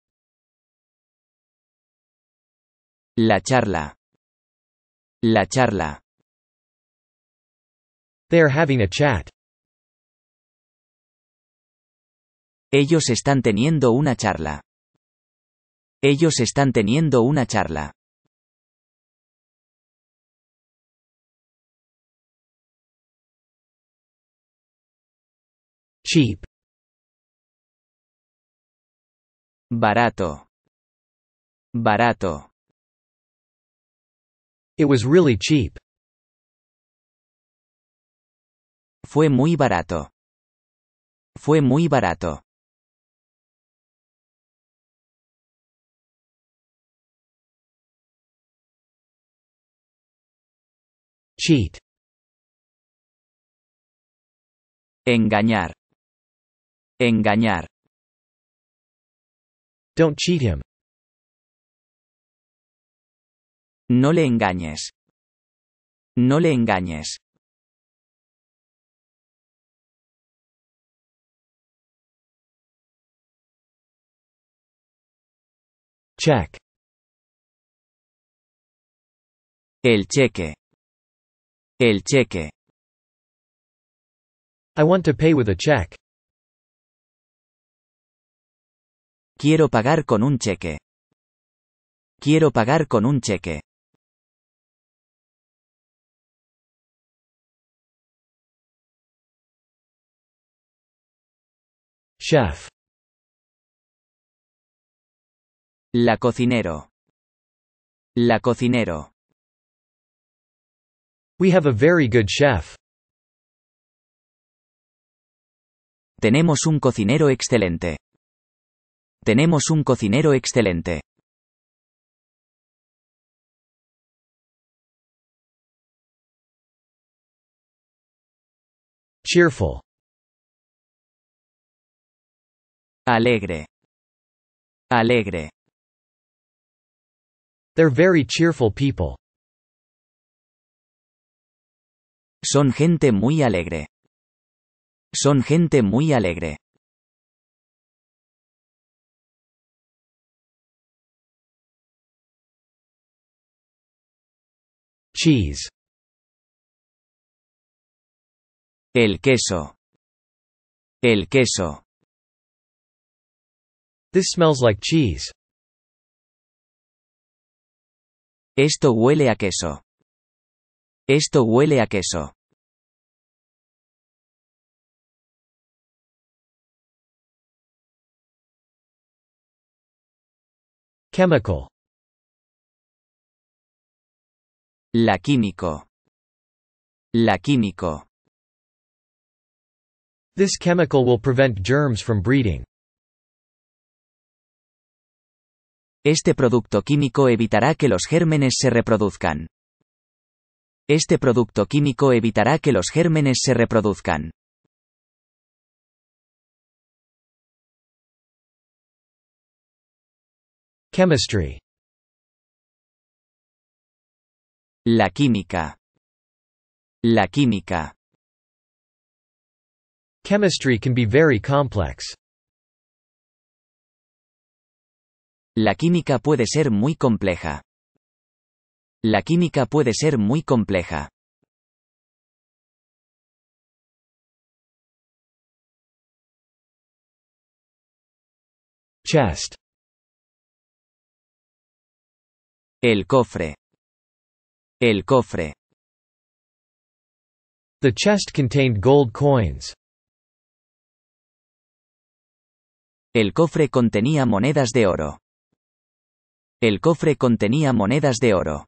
La charla. La charla. They're having a chat. Ellos están teniendo una charla. Ellos están teniendo una charla. Cheap. Barato. Barato. It was really cheap. Fue muy barato. Fue muy barato. Cheat. Engañar. Engañar. Don't cheat him. No le engañes. No le engañes. Check. El cheque. El cheque. I want to pay with a check. Quiero pagar con un cheque. Quiero pagar con un cheque. Chef. La cocinero. La cocinero. We have a very good chef. Tenemos un cocinero excelente. Tenemos un cocinero excelente. Cheerful. Alegre. Alegre. They're very cheerful people. Son gente muy alegre. Son gente muy alegre. Cheese. El queso. El queso. This smells like cheese. Esto huele a queso. Esto huele a queso. Chemical. La químico. La químico. This chemical will prevent germs from breeding. Este producto químico evitará que los gérmenes se reproduzcan. Este producto químico evitará que los gérmenes se reproduzcan. Chemistry. La química. La química. Chemistry can be very complex. La química puede ser muy compleja. La química puede ser muy compleja. Chest. El cofre. El cofre. The chest contained gold coins. El cofre contenía monedas de oro. El cofre contenía monedas de oro.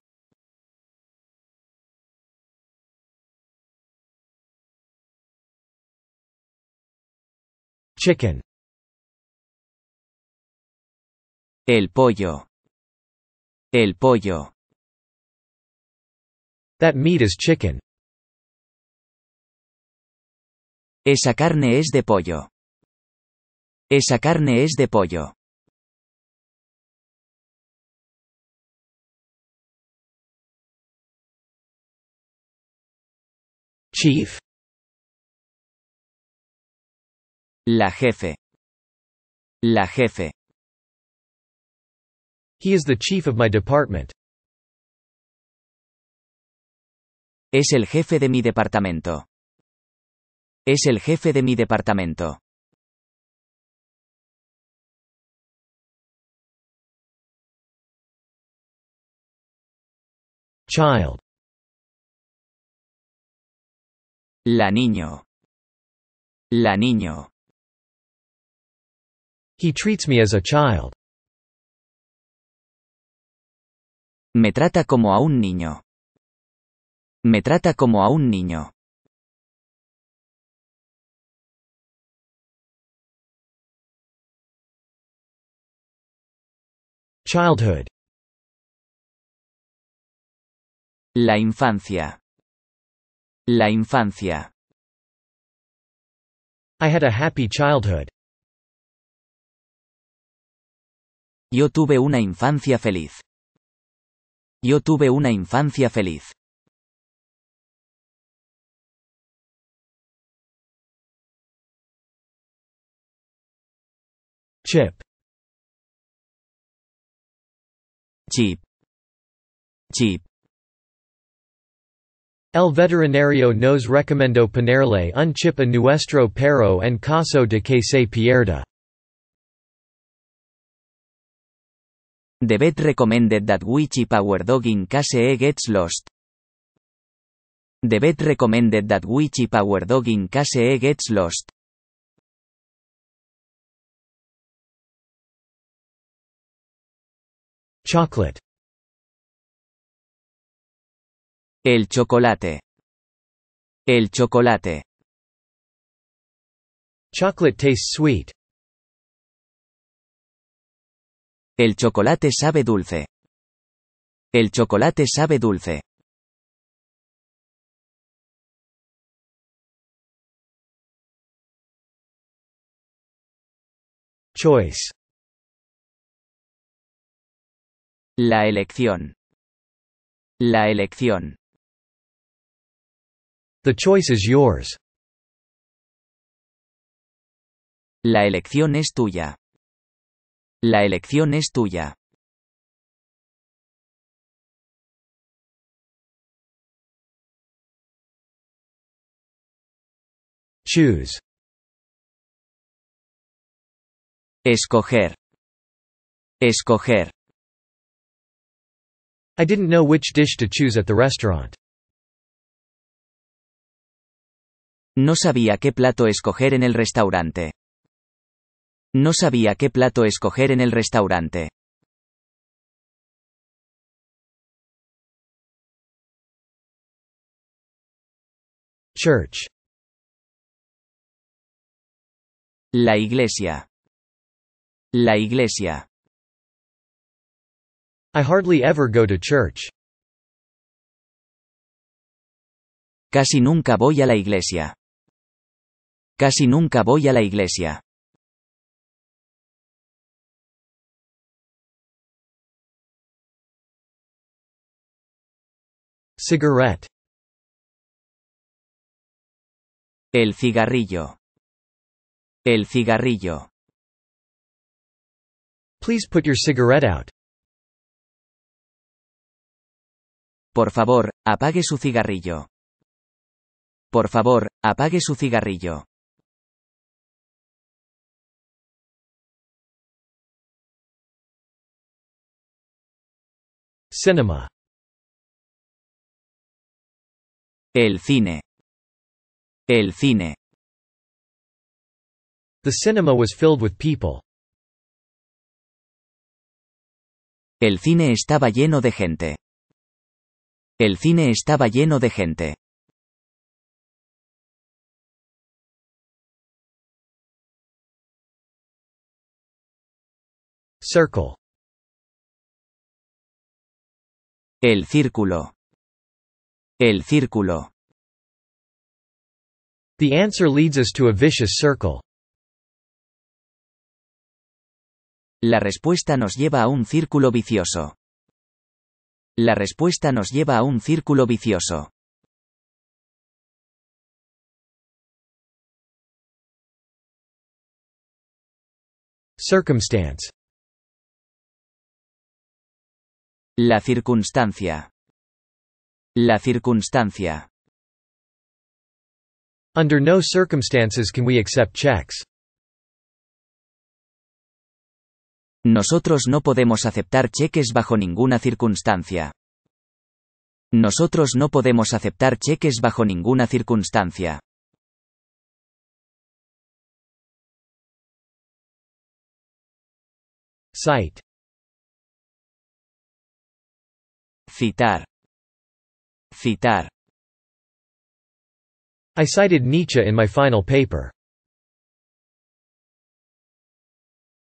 Chicken. El pollo. El pollo. That meat is chicken. Esa carne es de pollo. Esa carne es de pollo. Chief. La jefe. La jefe. He is the chief of my department. Es el jefe de mi departamento. Es el jefe de mi departamento. Child. La niño. La niño. He treats me as a child. Me trata como a un niño. Me trata como a un niño. Childhood. La infancia. La infancia. I had a happy childhood. Yo tuve una infancia feliz. Yo tuve una infancia feliz. Chip. Chip. Chip. El veterinario nos recomendó ponerle un chip a nuestro perro en caso de que se pierda. The vet recommended that we chip our dog in case he gets lost. The vet recommended that we chip our dog in case he gets lost. Chocolate El chocolate. El chocolate. Chocolate tastes sweet. El chocolate sabe dulce. El chocolate sabe dulce. Choice. La elección. La elección. The choice is yours. La elección es tuya. La elección es tuya. Choose. Escoger. Escoger. I didn't know which dish to choose at the restaurant. No sabía qué plato escoger en el restaurante. No sabía qué plato escoger en el restaurante. Church. La iglesia. La iglesia. I hardly ever go to church. Casi nunca voy a la iglesia. Casi nunca voy a la iglesia. Cigarette. El cigarrillo. El cigarrillo. Please put your cigarette out. Por favor, apague su cigarrillo. Por favor, apague su cigarrillo. Cinema El cine. El cine. The cinema was filled with people. El cine estaba lleno de gente. El cine estaba lleno de gente. Circle. El círculo. El círculo. The answer leads us to a vicious circle. La respuesta nos lleva a un círculo vicioso. La respuesta nos lleva a un círculo vicioso. Circumstance La circunstancia. La circunstancia. Under no circumstances can we accept checks. Nosotros no podemos aceptar cheques bajo ninguna circunstancia. Nosotros no podemos aceptar cheques bajo ninguna circunstancia. Site Citar. Citar. I cited Nietzsche in my final paper.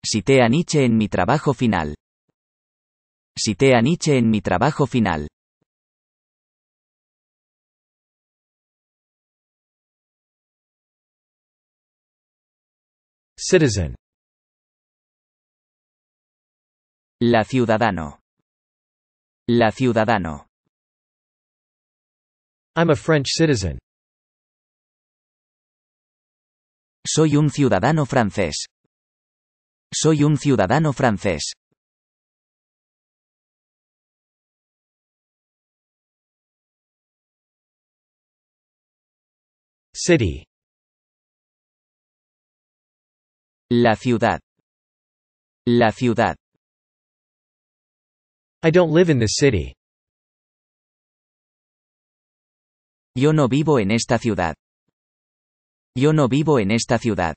Cité a Nietzsche en mi trabajo final. Cité a Nietzsche en mi trabajo final. Citizen. La ciudadano. La Ciudadano. I'm a French citizen. Soy un ciudadano francés. Soy un ciudadano francés. City. La ciudad. La ciudad. I don't live in this city. Yo no vivo en esta ciudad. Yo no vivo en esta ciudad.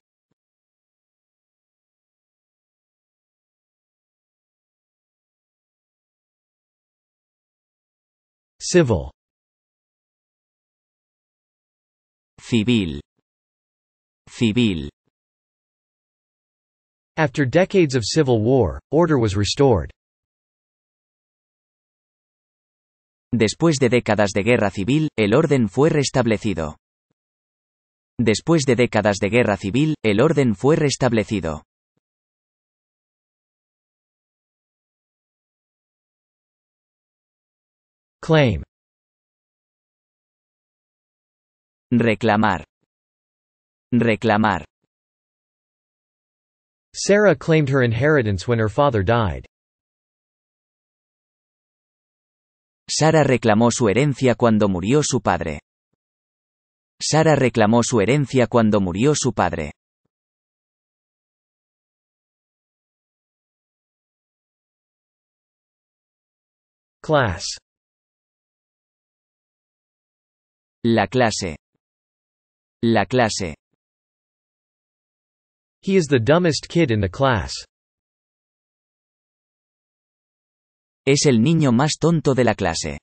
Civil. Civil. Civil. After decades of civil war, order was restored. Después de décadas de guerra civil, el orden fue restablecido. Después de décadas de guerra civil, el orden fue restablecido. Claim. Reclamar. Reclamar. Sarah claimed her inheritance when her father died. Sara reclamó su herencia cuando murió su padre. Sara reclamó su herencia cuando murió su padre. Class. La clase. La clase. He is the dumbest kid in the class. Es el niño más tonto de la clase.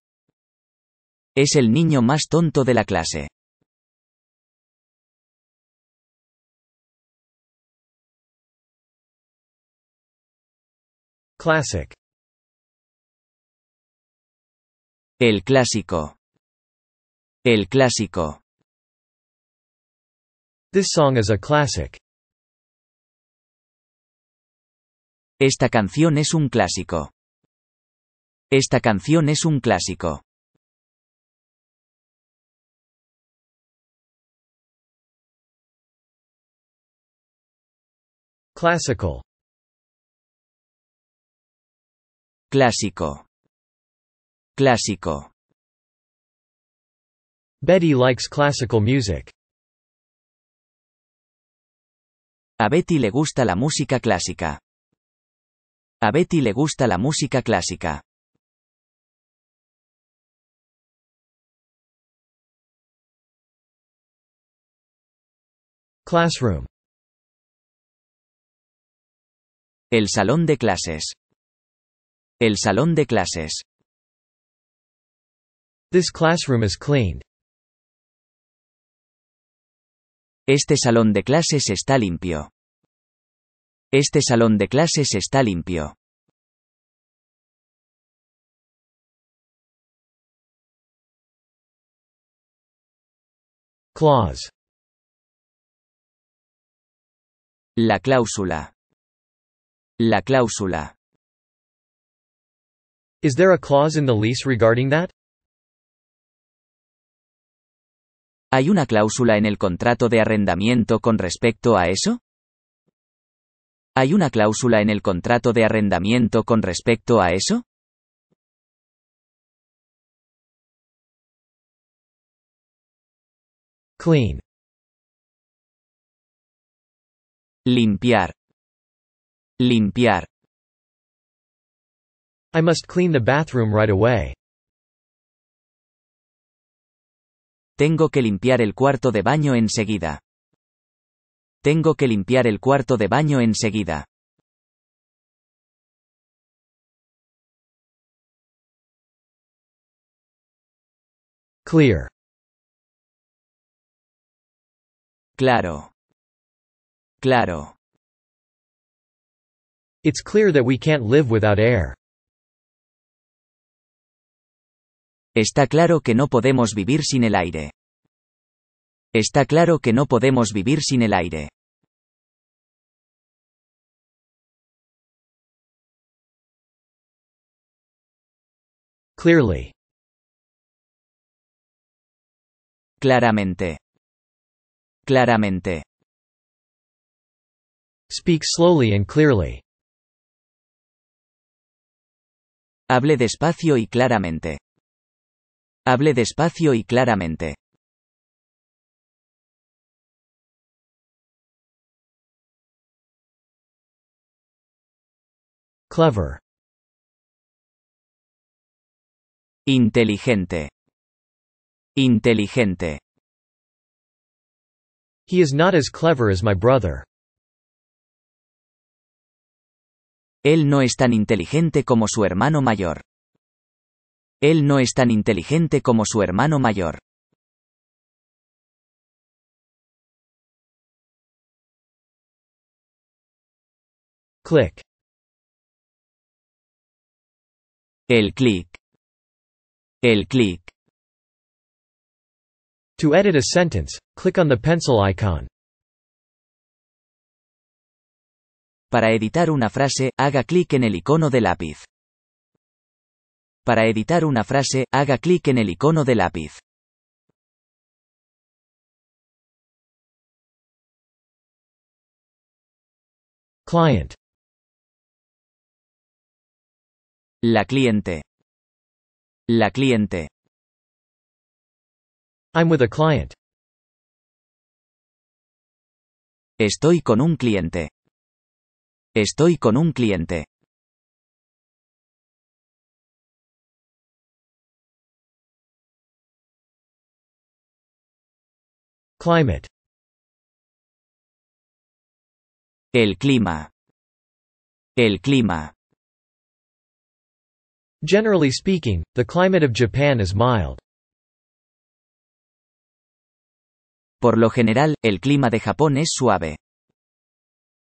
Es el niño más tonto de la clase. Classic. El clásico. El clásico. This song is a classic. Esta canción es un clásico. Esta canción es un clásico. Classical. Clásico. Clásico. Betty likes classical music. A Betty le gusta la música clásica. A Betty le gusta la música clásica. Classroom. El salón de clases. El salón de clases. This classroom is cleaned. Este salón de clases está limpio. Este salón de clases está limpio. Clause La cláusula. La cláusula. Is there a clause in the lease regarding that? ¿Hay una cláusula en el contrato de arrendamiento con respecto a eso? ¿Hay una cláusula en el contrato de arrendamiento con respecto a eso? Clean. Limpiar. Limpiar. I must clean the bathroom right away. Tengo que limpiar el cuarto de baño enseguida. Tengo que limpiar el cuarto de baño enseguida. Clear. Claro. Claro. It's clear that we can't live without air. Está claro que no podemos vivir sin el aire. Está claro que no podemos vivir sin el aire. Clearly. Claramente. Claramente. Speak slowly and clearly. Hable despacio y claramente. Hable despacio y claramente. Clever. Inteligente. Inteligente. He is not as clever as my brother. Él no es tan inteligente como su hermano mayor. Él no es tan inteligente como su hermano mayor. Click. El clic. El clic. To edit a sentence, click on the pencil icon. Para editar una frase, haga clic en el icono de lápiz. Para editar una frase, haga clic en el icono de lápiz. Client. La cliente. La cliente. I'm with a client. Estoy con un cliente. Estoy con un cliente. Climate. El clima. El clima. Generally speaking, the climate of Japan is mild. Por lo general, el clima de Japón es suave.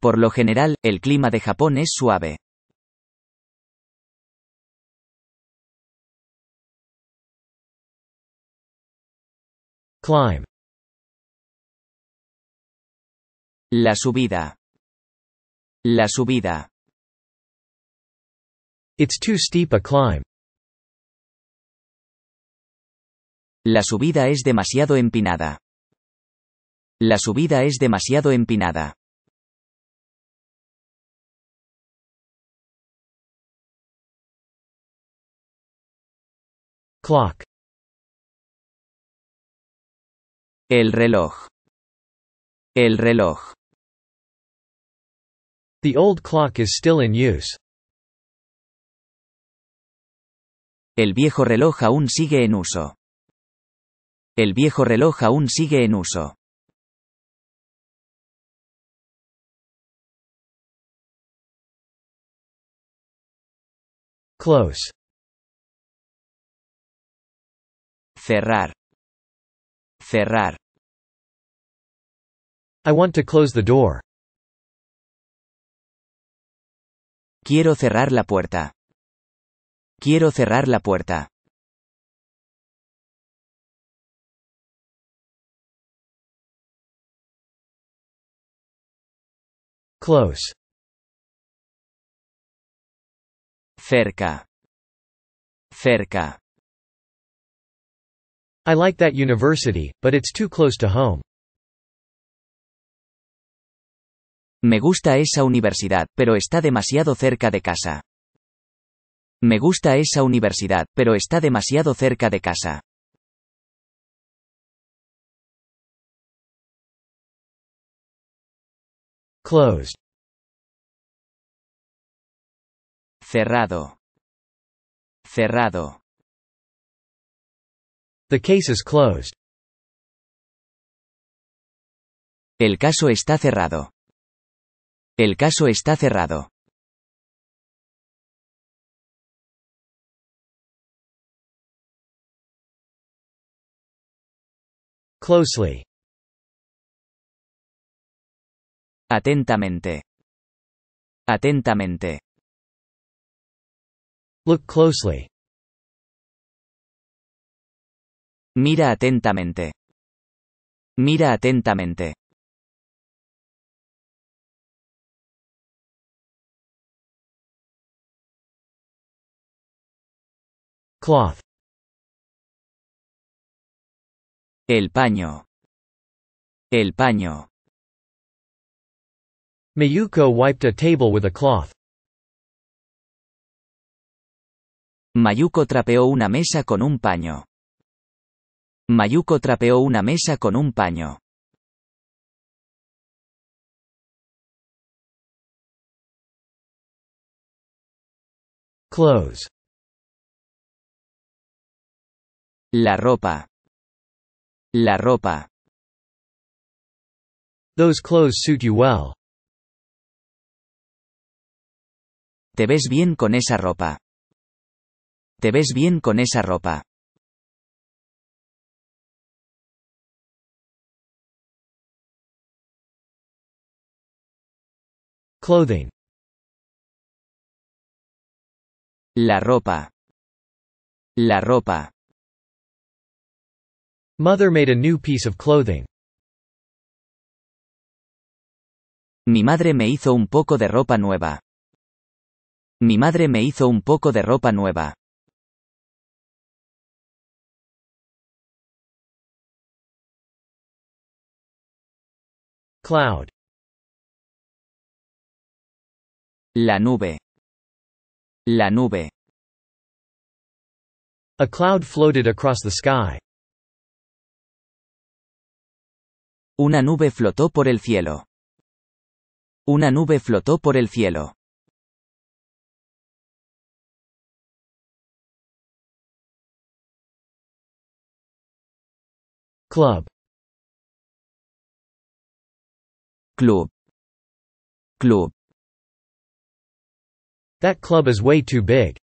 Por lo general, el clima de Japón es suave. Climb. La subida. La subida. It's too steep a climb. La subida es demasiado empinada. La subida es demasiado empinada. Clock. El reloj. El reloj. The old clock is still in use. El viejo reloj aún sigue en uso. El viejo reloj aún sigue en uso. Close. Cerrar. Cerrar. I want to close the door. Quiero cerrar la puerta. Quiero cerrar la puerta. Close. Cerca. Cerca. I like that university, but it's too close to home. Me gusta esa universidad, pero está demasiado cerca de casa. Me gusta esa universidad, pero está demasiado cerca de casa. Closed. Cerrado. Cerrado. The case is closed. El caso está cerrado. El caso está cerrado. Closely. Atentamente. Atentamente. Look closely. Mira atentamente. Mira atentamente. Cloth. El paño. El paño. Mayuko wiped a table with a cloth. Mayuko trapeó una mesa con un paño. Mayuko trapeó una mesa con un paño. Clothes. La ropa. La ropa. Those clothes suit you well. Te ves bien con esa ropa. Te ves bien con esa ropa. Clothing. La ropa. La ropa. Mother made a new piece of clothing. Mi madre me hizo un poco de ropa nueva. Mi madre me hizo un poco de ropa nueva. Cloud. La nube. La nube. A cloud floated across the sky. Una nube flotó por el cielo. Una nube flotó por el cielo. Club. Club. Club. That club is way too big.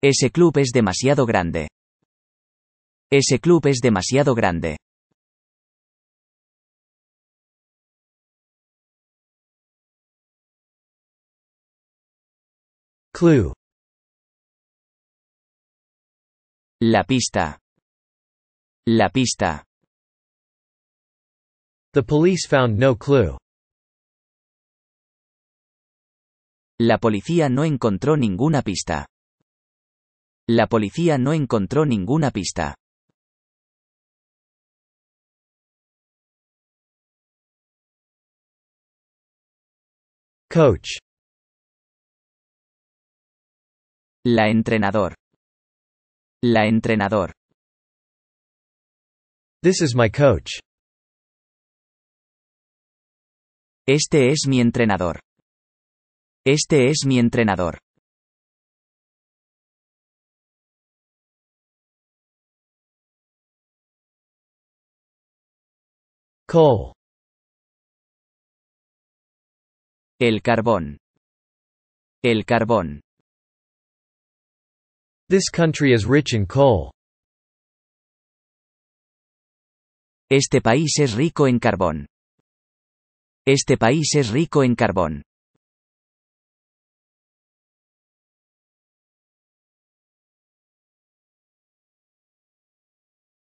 Ese club es demasiado grande. Ese club es demasiado grande. Clue. La pista. La pista. The police found no clue. La policía no encontró ninguna pista. La policía no encontró ninguna pista. Coach. La entrenador. La entrenador. This is my coach. Este es mi entrenador. Este es mi entrenador. Coal. El carbón. El carbón. This country is rich in coal. Este país es rico en carbón. Este país es rico en carbón.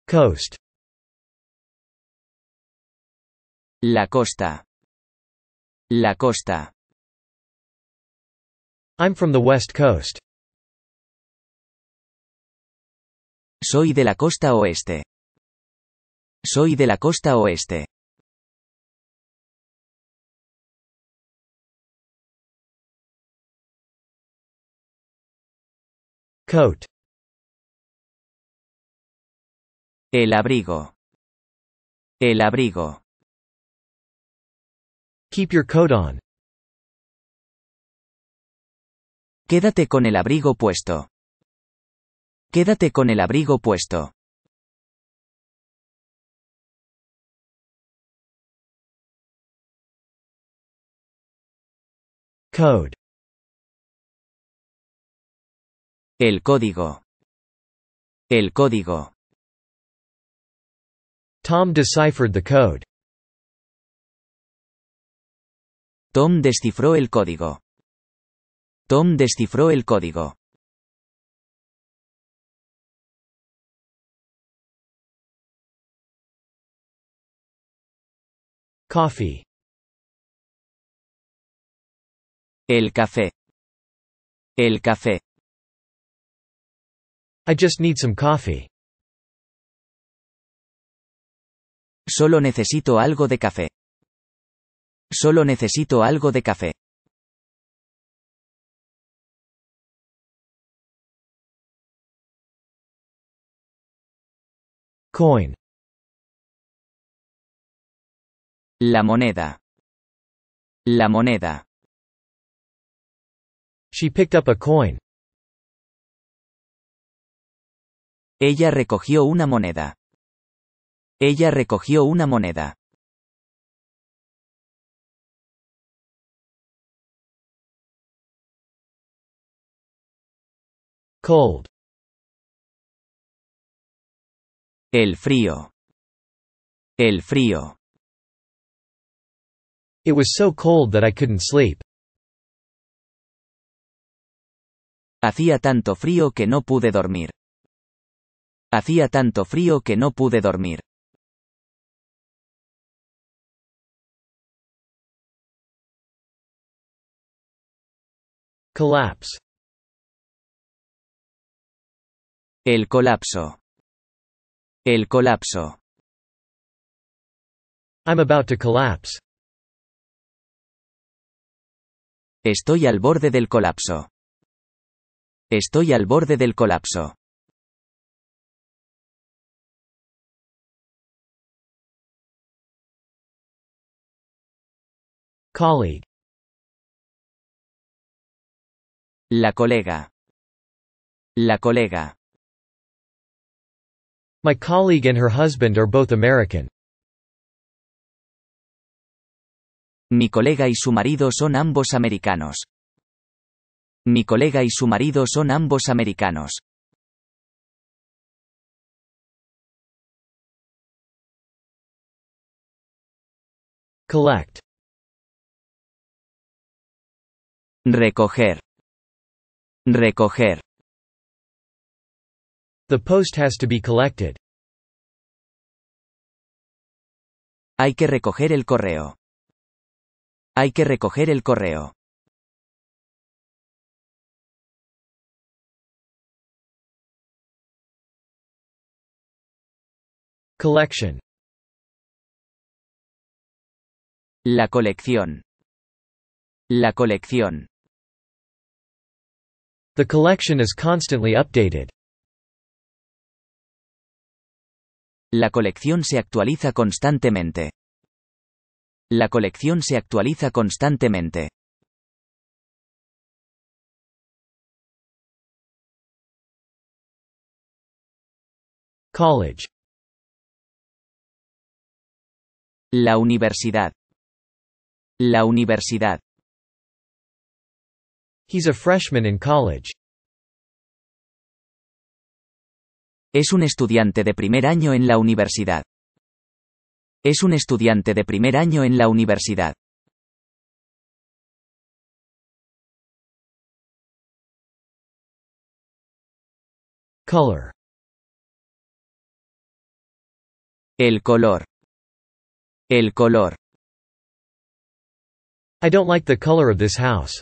Coast. La costa. La costa. I'm from the West Coast. Soy de la costa oeste. Soy de la costa oeste. Coat. El abrigo. El abrigo. Keep your coat on. Quédate con el abrigo puesto. Quédate con el abrigo puesto. Code. El código. El código. Tom deciphered the code. Tom descifró el código. Tom descifró el código. Coffee. El café. El café. I just need some coffee. Solo necesito algo de café. Solo necesito algo de café. Coin. La moneda. La moneda. She picked up a coin. Ella recogió una moneda. Ella recogió una moneda. Cold. El frío. El frío. It was so cold that I couldn't sleep. Hacía tanto frío que no pude dormir. Hacía tanto frío que no pude dormir. Collapse. El colapso. El colapso. I'm about to collapse. Estoy al borde del colapso. Estoy al borde del colapso. Colleague. La colega. La colega. My colleague and her husband are both American. Mi colega y su marido son ambos americanos. Mi colega y su marido son ambos americanos. Collect. Recoger. Recoger. The post has to be collected. Hay que recoger el correo. Hay que recoger el correo. Collection. La colección. La colección. The collection is constantly updated. La colección se actualiza constantemente. La colección se actualiza constantemente. College. La universidad. La universidad. He's a freshman in college. Es un estudiante de primer año en la universidad. Es un estudiante de primer año en la universidad. Color. El color. El color. I don't like the color of this house.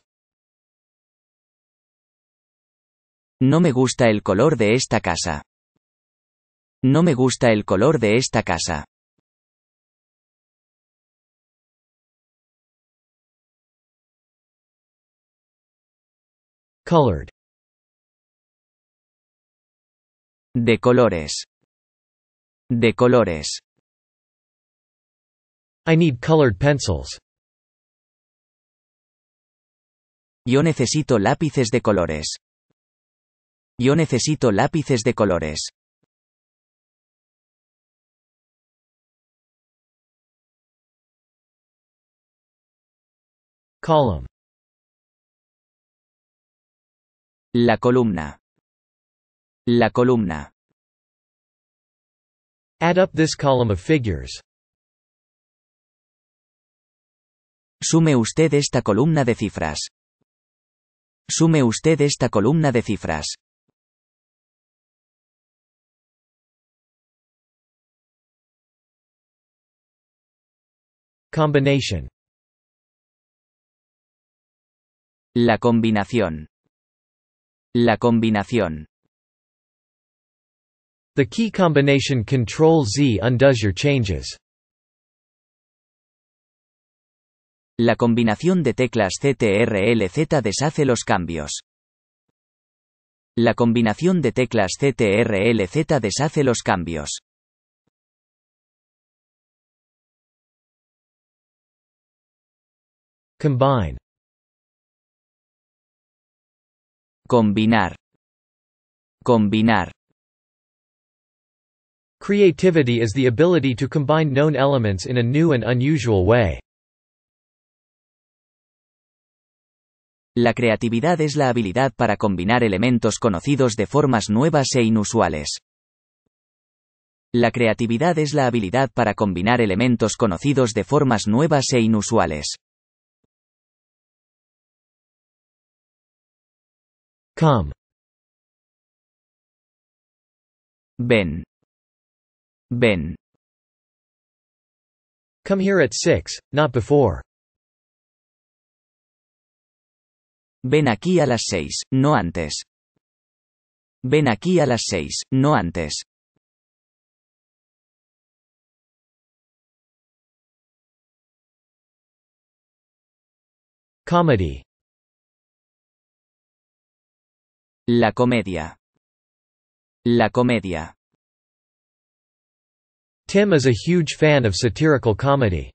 No me gusta el color de esta casa. No me gusta el color de esta casa. Colored. De colores. De colores. I need colored pencils. Yo necesito lápices de colores. Yo necesito lápices de colores. Column. La columna. La columna. Add up this column of figures. Sume usted esta columna de cifras. Sume usted esta columna de cifras. Combination. La combinación. La combinación. The key combination Control Z undoes your changes. La combinación de teclas CTRL-Z deshace los cambios. La combinación de teclas CTRL-Z deshace los cambios. Combine. Combinar. Combinar. Creativity is the ability to combine known elements in a new and unusual way. La creatividad es la habilidad para combinar elementos conocidos de formas nuevas e inusuales. La creatividad es la habilidad para combinar elementos conocidos de formas nuevas e inusuales. Come. Ben. Ben. Come here at 6, not before. Ven aquí a las seis. no antes. Ven aquí a las seis. no antes. Comedy La comedia. La comedia. Tim is a huge fan of satirical comedy.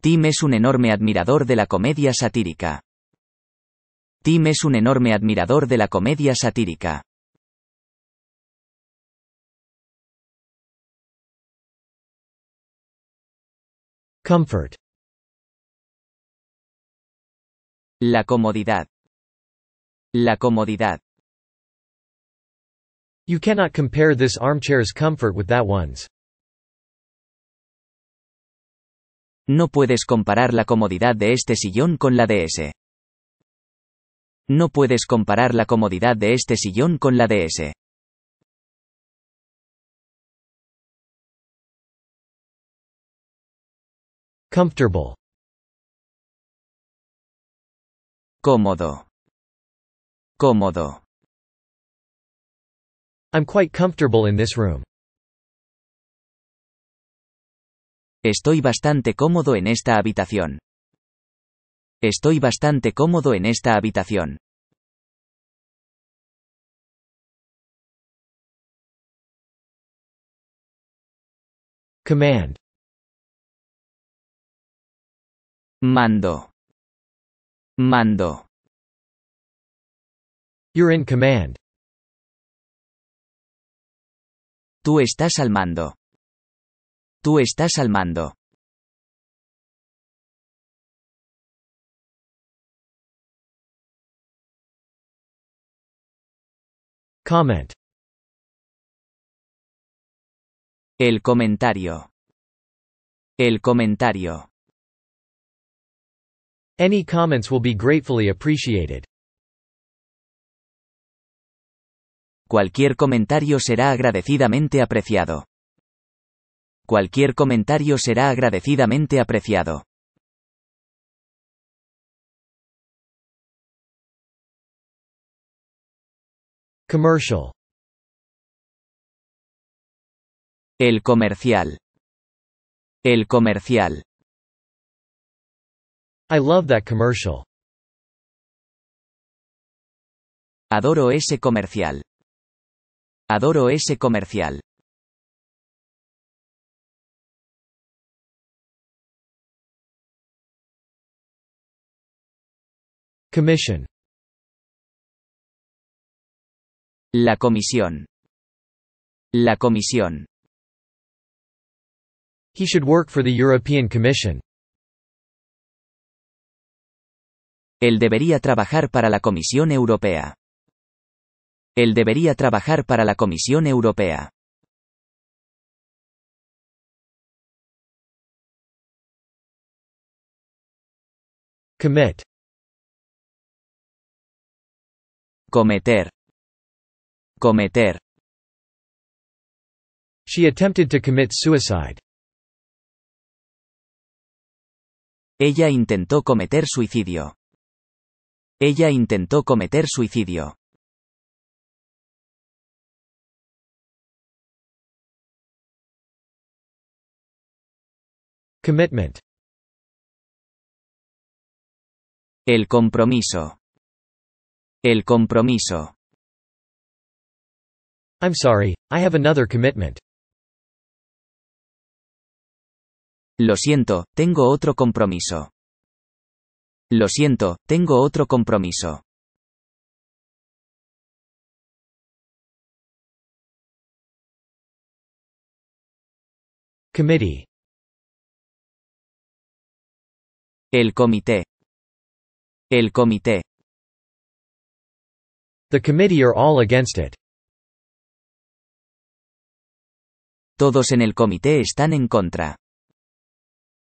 Tim es un enorme admirador de la comedia satírica. Tim es un enorme admirador de la comedia satírica. Comfort. La comodidad. La comodidad. You cannot compare this armchair's comfort with that one's. No puedes comparar la comodidad de este sillón con la de ese. No puedes comparar la comodidad de este sillón con la de ese. Comfortable. Cómodo. Cómodo. I'm quite comfortable in this room. Estoy bastante cómodo en esta habitación. Estoy bastante cómodo en esta habitación. Command. Mando. Mando. You're in command. Tú estás al mando. Tú estás al mando. Comment. El comentario. El comentario. Any comments will be gratefully appreciated. Cualquier comentario será agradecidamente apreciado. Cualquier comentario será agradecidamente apreciado. Commercial. El comercial. El comercial. I love that commercial. Adoro ese comercial. Adoro ese comercial. Commission. La comisión. La comisión. He should work for the European Commission. Él debería trabajar para la Comisión Europea. Él debería trabajar para la Comisión Europea. Commit. Cometer. Cometer. She attempted to commit suicide. Ella intentó cometer suicidio. Ella intentó cometer suicidio. Commitment. El compromiso. El compromiso. I'm sorry, I have another commitment. Lo siento, tengo otro compromiso. Lo siento, tengo otro compromiso. El comité. El comité. The committee are all against it. Todos en el comité están en contra.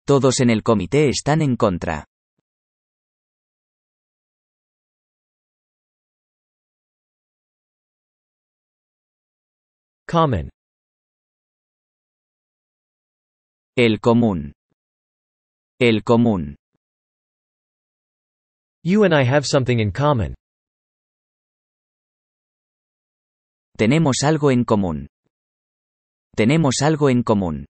Todos en el comité están en contra. Common. El común. El común. You and I have something in common. Tenemos algo en común. Tenemos algo en común.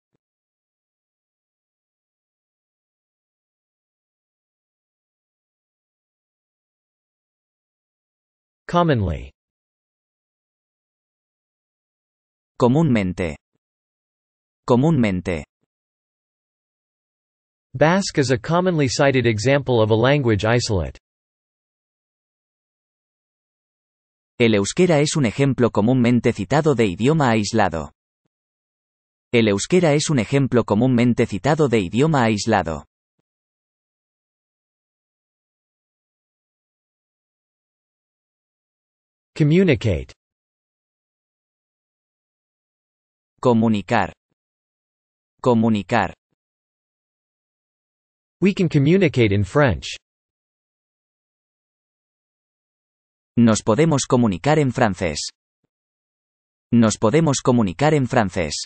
Commonly. Comúnmente. Comúnmente. Basque is a commonly cited example of a language isolate. El euskera es un ejemplo comúnmente citado de idioma aislado. El euskera es un ejemplo comúnmente citado de idioma aislado. Communicate Comunicar. Comunicar. We can communicate in French. Nos podemos comunicar en francés. Nos podemos comunicar en francés.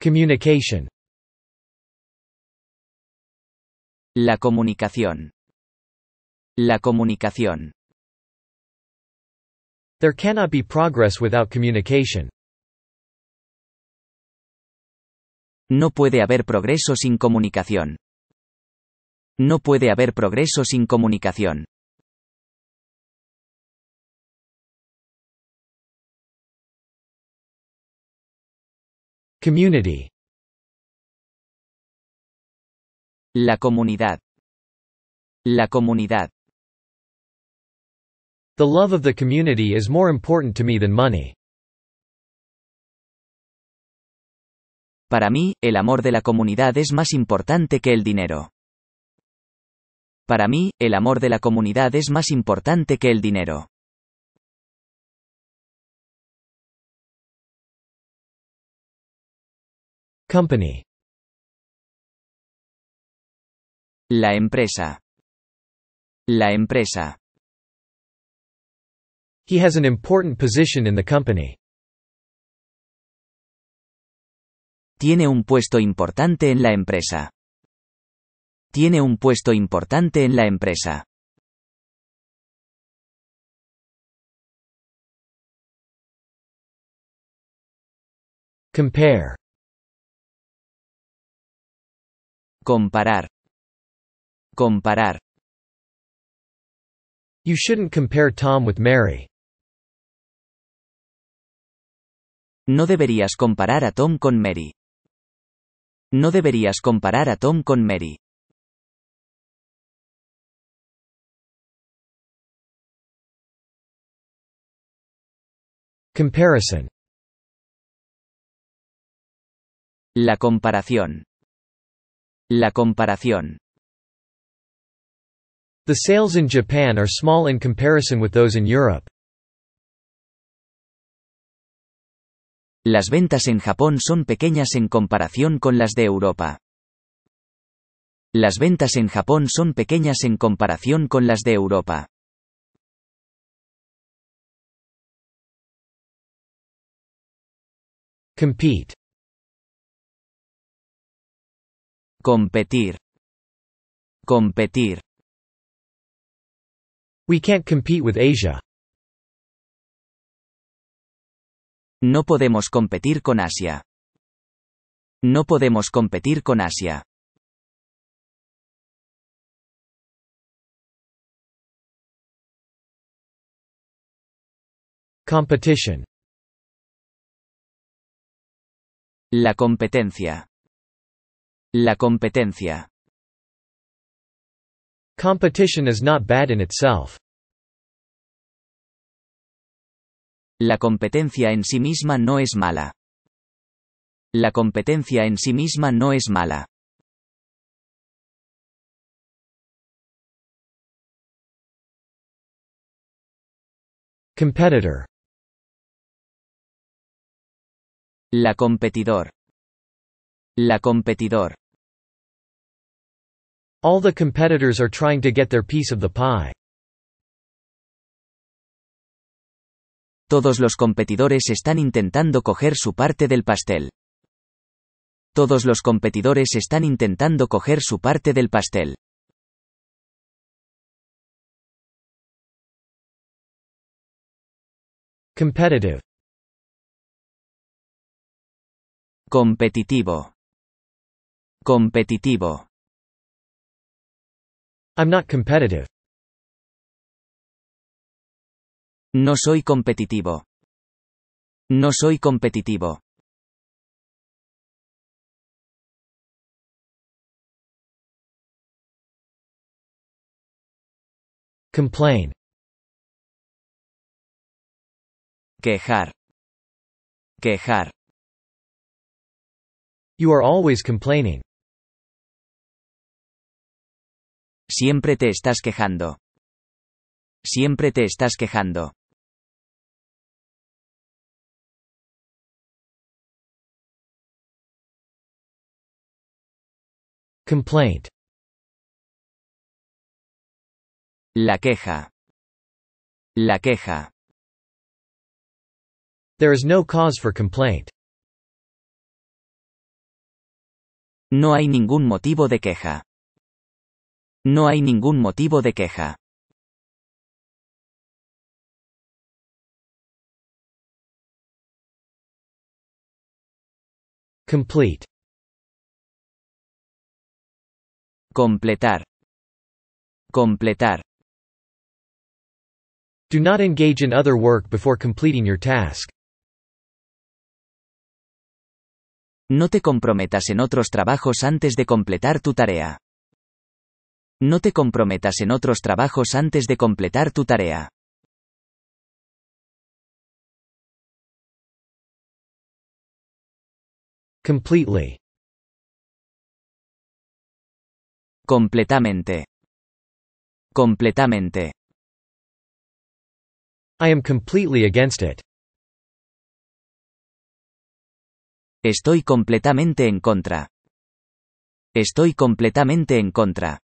Communication. La comunicación. La comunicación. There cannot be progress without communication. No puede haber progreso sin comunicación. No puede haber progreso sin comunicación. Community. La comunidad. La comunidad. The love of the community is more important to me than money. Para mí, el amor de la comunidad es más importante que el dinero. Para mí, el amor de la comunidad es más importante que el dinero. Company. La empresa. La empresa. He has an important position in the company. Tiene un puesto importante en la empresa. Tiene un puesto importante en la empresa. Compare. Comparar. Comparar. You shouldn't compare Tom with Mary. No deberías comparar a Tom con Mary. No deberías comparar a Tom con Mary. Comparison. La comparación. La comparación. The sales in Japan are small in comparison with those in Europe. Las ventas en Japón son pequeñas en comparación con las de Europa. Las ventas en Japón son pequeñas en comparación con las de Europa. Compete. Competir. Competir. We can't compete with Asia. No podemos competir con Asia. No podemos competir con Asia. Competition. La competencia. La competencia. Competition is not bad in itself. La competencia en sí misma no es mala. La competencia en sí misma no es mala. Competitor. La competidor. La competidor. All the competitors are trying to get their piece of the pie. todos los competidores están intentando coger su parte del pastel. Todos los competidores están intentando coger su parte del pastel. Competitive. Competitivo. Competitivo. I'm not competitive. No soy competitivo. No soy competitivo. Complain. Quejar. Quejar. You are always complaining. Siempre te estás quejando. Siempre te estás quejando. Complaint. La queja. La queja. There is no cause for complaint. No hay ningún motivo de queja. No hay ningún motivo de queja. Complete. Completar. Completar. Do not engage in other work before completing your task. No te comprometas en otros trabajos antes de completar tu tarea. No te comprometas en otros trabajos antes de completar tu tarea. Completely. Completamente. Completamente. I am completely against it. Estoy completamente en contra. Estoy completamente en contra.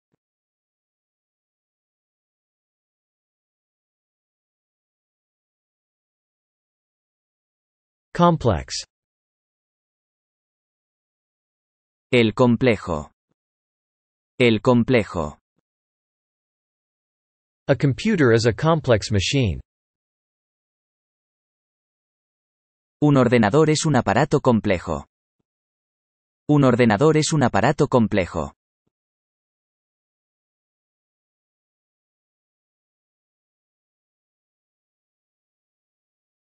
Complex. El complejo. El complejo. A computer is a complex machine. Un ordenador es un aparato complejo. Un ordenador es un aparato complejo.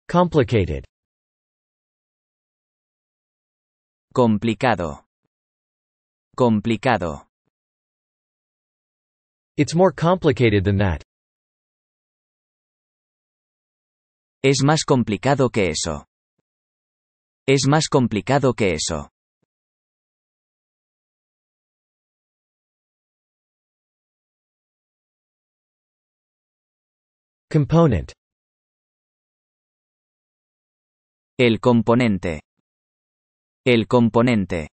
Complicated. Complicado. Complicado. It's more complicated than that. Es más complicado que eso. Es más complicado que eso. Component. El componente. El componente.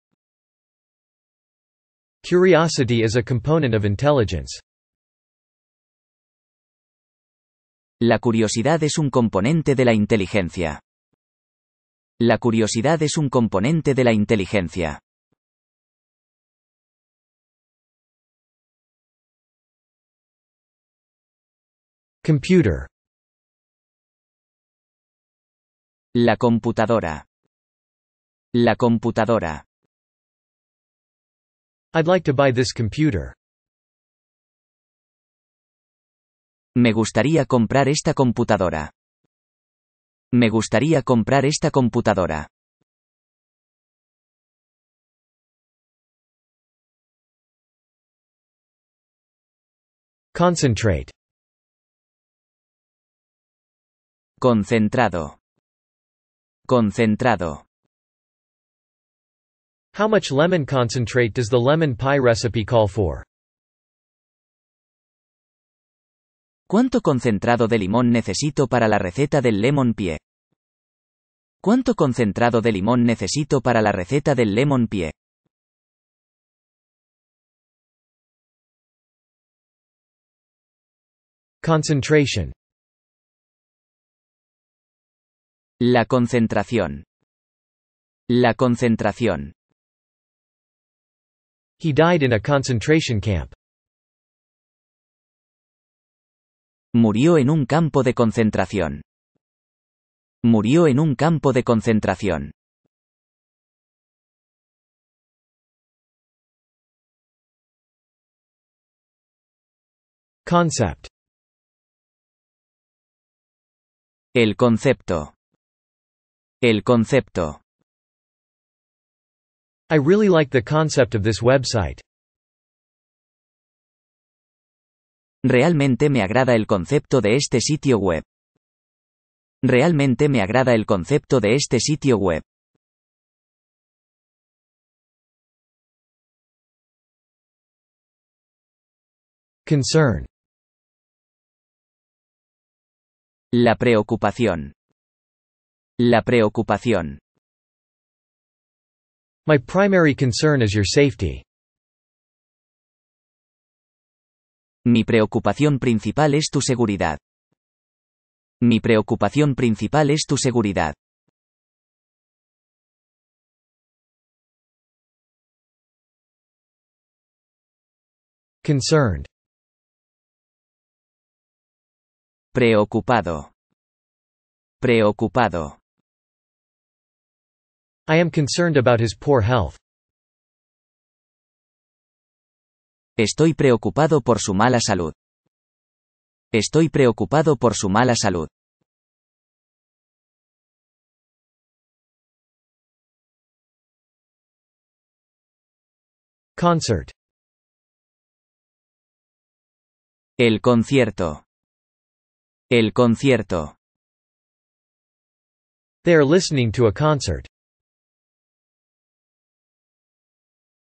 Curiosity is a component of intelligence. La curiosidad es un componente de la inteligencia. La curiosidad es un componente de la inteligencia. Computer. La computadora. La computadora. I'd like to buy this computer. Me gustaría comprar esta computadora. Me gustaría comprar esta computadora. Concentrate. Concentrado. Concentrado. How much lemon concentrate does the lemon pie recipe call for? ¿Cuánto concentrado de limón necesito para la receta del lemon pie? ¿Cuánto concentrado de limón necesito para la receta del lemon pie? Concentration. La concentración. La concentración. He died in a concentration camp. Murió en un campo de concentración. Murió en un campo de concentración. Concept. El concepto. El concepto. I really like the concept of this website. Realmente me agrada el concepto de este sitio web. Realmente me agrada el concepto de este sitio web. Concern. La preocupación. La preocupación. My primary concern is your safety. Mi preocupación principal es tu seguridad. Mi preocupación principal es tu seguridad. Concerned. Preocupado. Preocupado. I am concerned about his poor health. Estoy preocupado por su mala salud. Estoy preocupado por su mala salud. Concert. El concierto. El concierto. They are listening to a concert.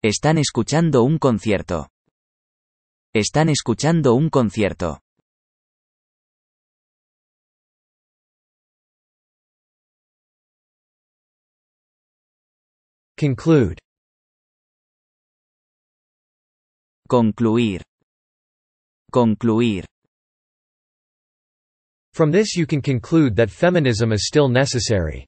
Están escuchando un concierto. Están escuchando un concierto. Concluir. Concluir. Concluir. From this you can conclude that feminism is still necessary.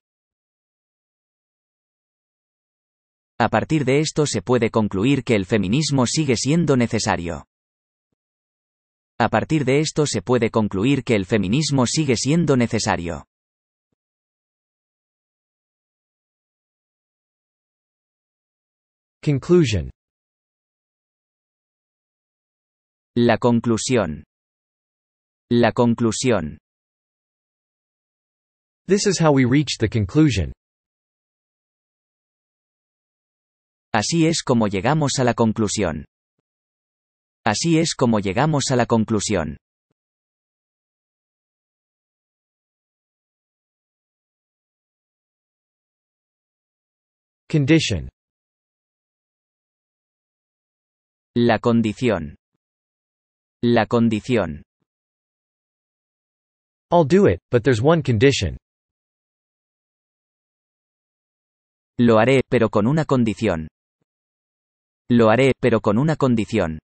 A partir de esto se puede concluir que el feminismo sigue siendo necesario. A partir de esto se puede concluir que el feminismo sigue siendo necesario. Conclusion. La conclusión. La conclusión. This is how we reach the conclusion. Así es como llegamos a la conclusión. Así es como llegamos a la conclusión. Condition. La condición. La condición. I'll do it, but there's one condition. Lo haré, pero con una condición. Lo haré, pero con una condición.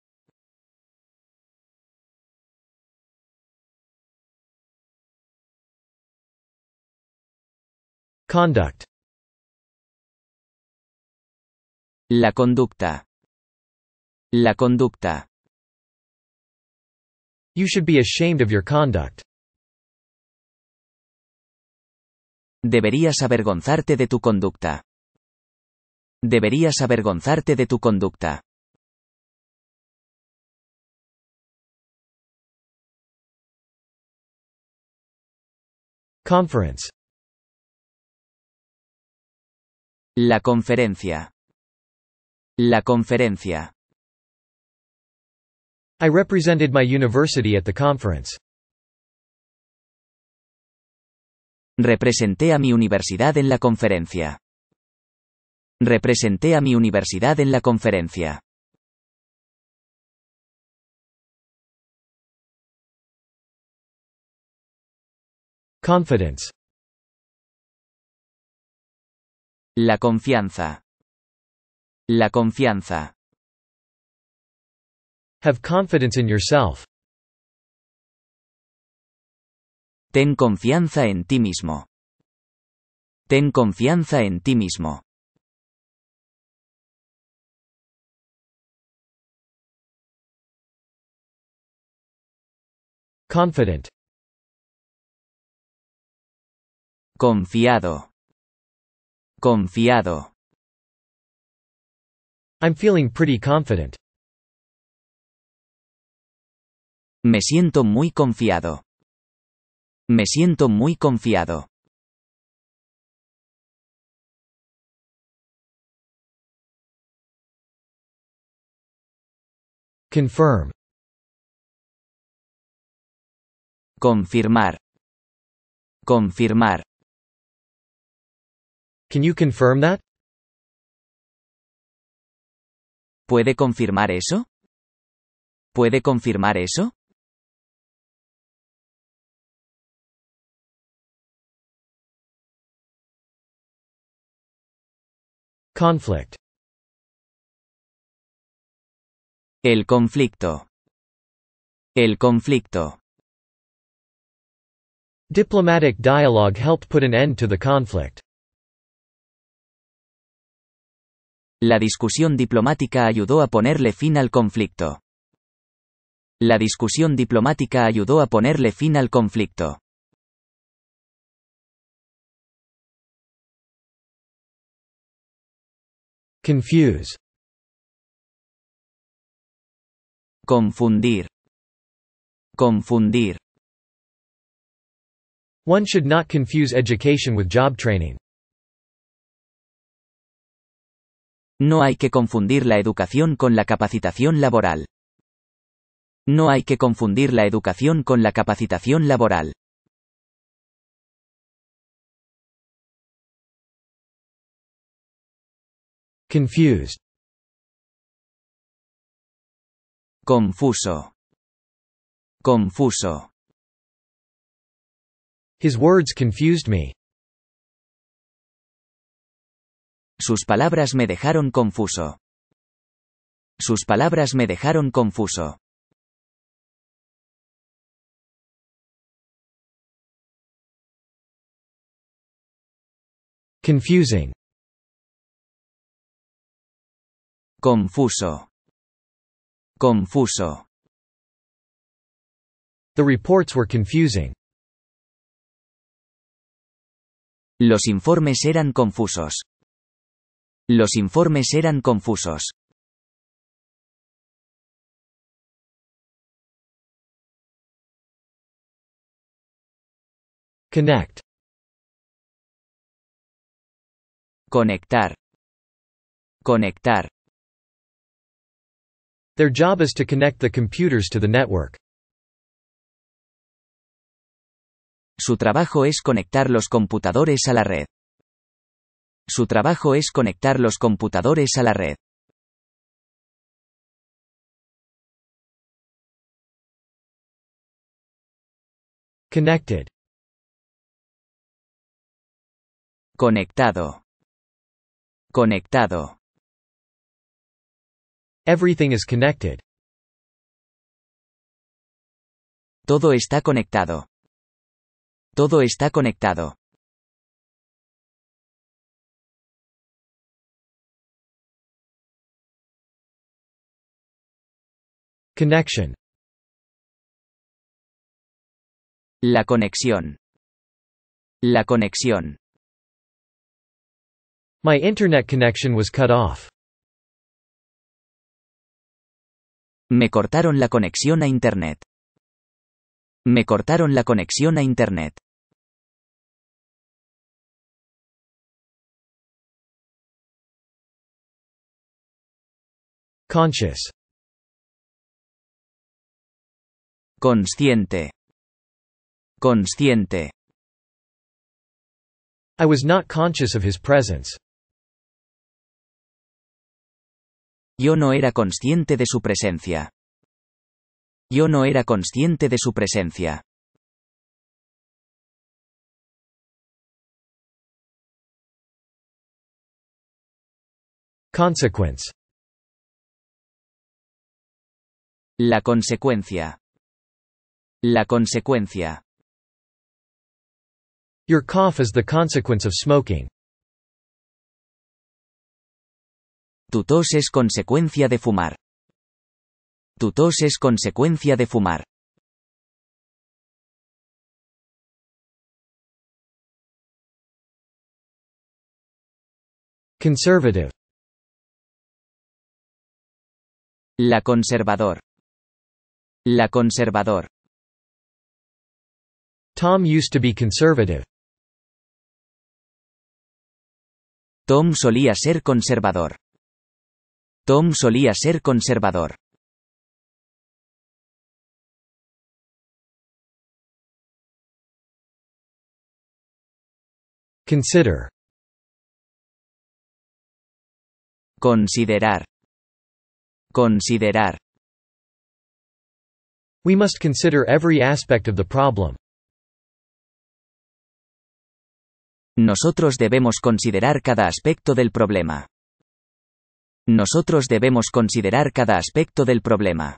Conduct. La conducta. La conducta. You should be ashamed of your conduct. Deberías avergonzarte de tu conducta. Deberías avergonzarte de tu conducta. Conference La conferencia. La conferencia. I represented my university at the conference. Representé a mi universidad en la conferencia. Representé a mi universidad en la conferencia. Confidence. La confianza. La confianza. Have confidence in yourself. Ten confianza en ti mismo. Ten confianza en ti mismo. Confident. Confiado. Confiado. I'm feeling pretty confident. Me siento muy confiado. Me siento muy confiado. Confirm. Confirmar. Confirmar. Can you confirm that? ¿Puede confirmar eso? ¿Puede confirmar eso? Conflict. El conflicto. El conflicto. Diplomatic dialogue helped put an end to the conflict. La discusión diplomática ayudó a ponerle fin al conflicto. La discusión diplomática ayudó a ponerle fin al conflicto. Confuse. Confundir. Confundir. One should not confuse education with job training. No hay que confundir la educación con la capacitación laboral. No hay que confundir la educación con la capacitación laboral. Confused. Confuso. Confuso. His words confused me. Sus palabras me dejaron confuso. Sus palabras me dejaron confuso. Confusing. Confuso. Confuso. The reports were confusing. Los informes eran confusos. Los informes eran confusos. Connect. Conectar. Conectar. Their job is to connect the computers to the network. Su trabajo es conectar los computadores a la red. Su trabajo es conectar los computadores a la red. Connected. Conectado. Conectado. Everything is connected. Todo está conectado. Todo está conectado. Connection La conexión. La conexión. My internet connection was cut off. Me cortaron la conexión a internet. Me cortaron la conexión a internet. Conscious Consciente. Consciente. I was not conscious of his presence. Yo no era consciente de su presencia. Yo no era consciente de su presencia. Consequence. La consecuencia. La consecuencia. Your cough is the consequence of smoking. Tu tos es consecuencia de fumar. Tu tos es consecuencia de fumar. Conservative. La conservador. La conservador. Tom used to be conservative. Tom solía ser conservador. Tom solía ser conservador. Consider. Considerar. Considerar. We must consider every aspect of the problem. Nosotros debemos considerar cada aspecto del problema. Nosotros debemos considerar cada aspecto del problema.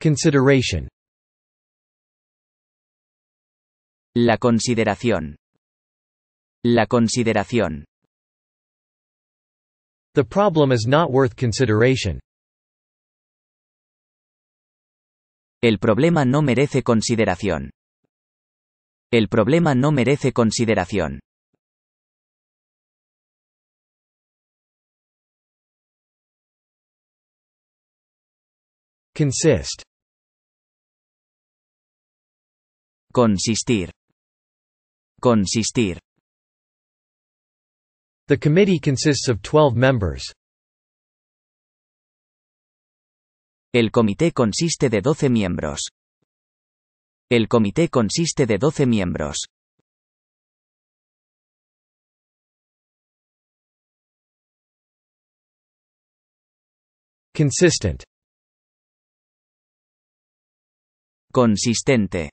Consideration. La consideración. La consideración. The problem is not worth consideration. El problema no merece consideración. El problema no merece consideración. Consist. Consistir. Consistir. The committee consists of 12 members. El comité consiste de 12 miembros. El comité consiste de 12 miembros. Consistent. Consistente.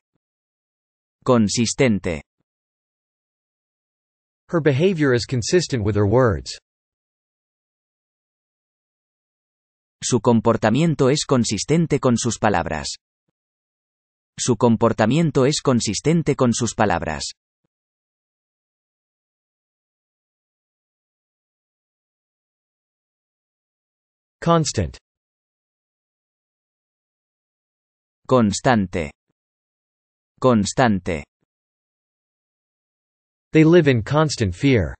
Consistente. Her behavior is consistent with her words. Su comportamiento es consistente con sus palabras. Su comportamiento es consistente con sus palabras. Constant. Constante. Constante. They live in constant fear.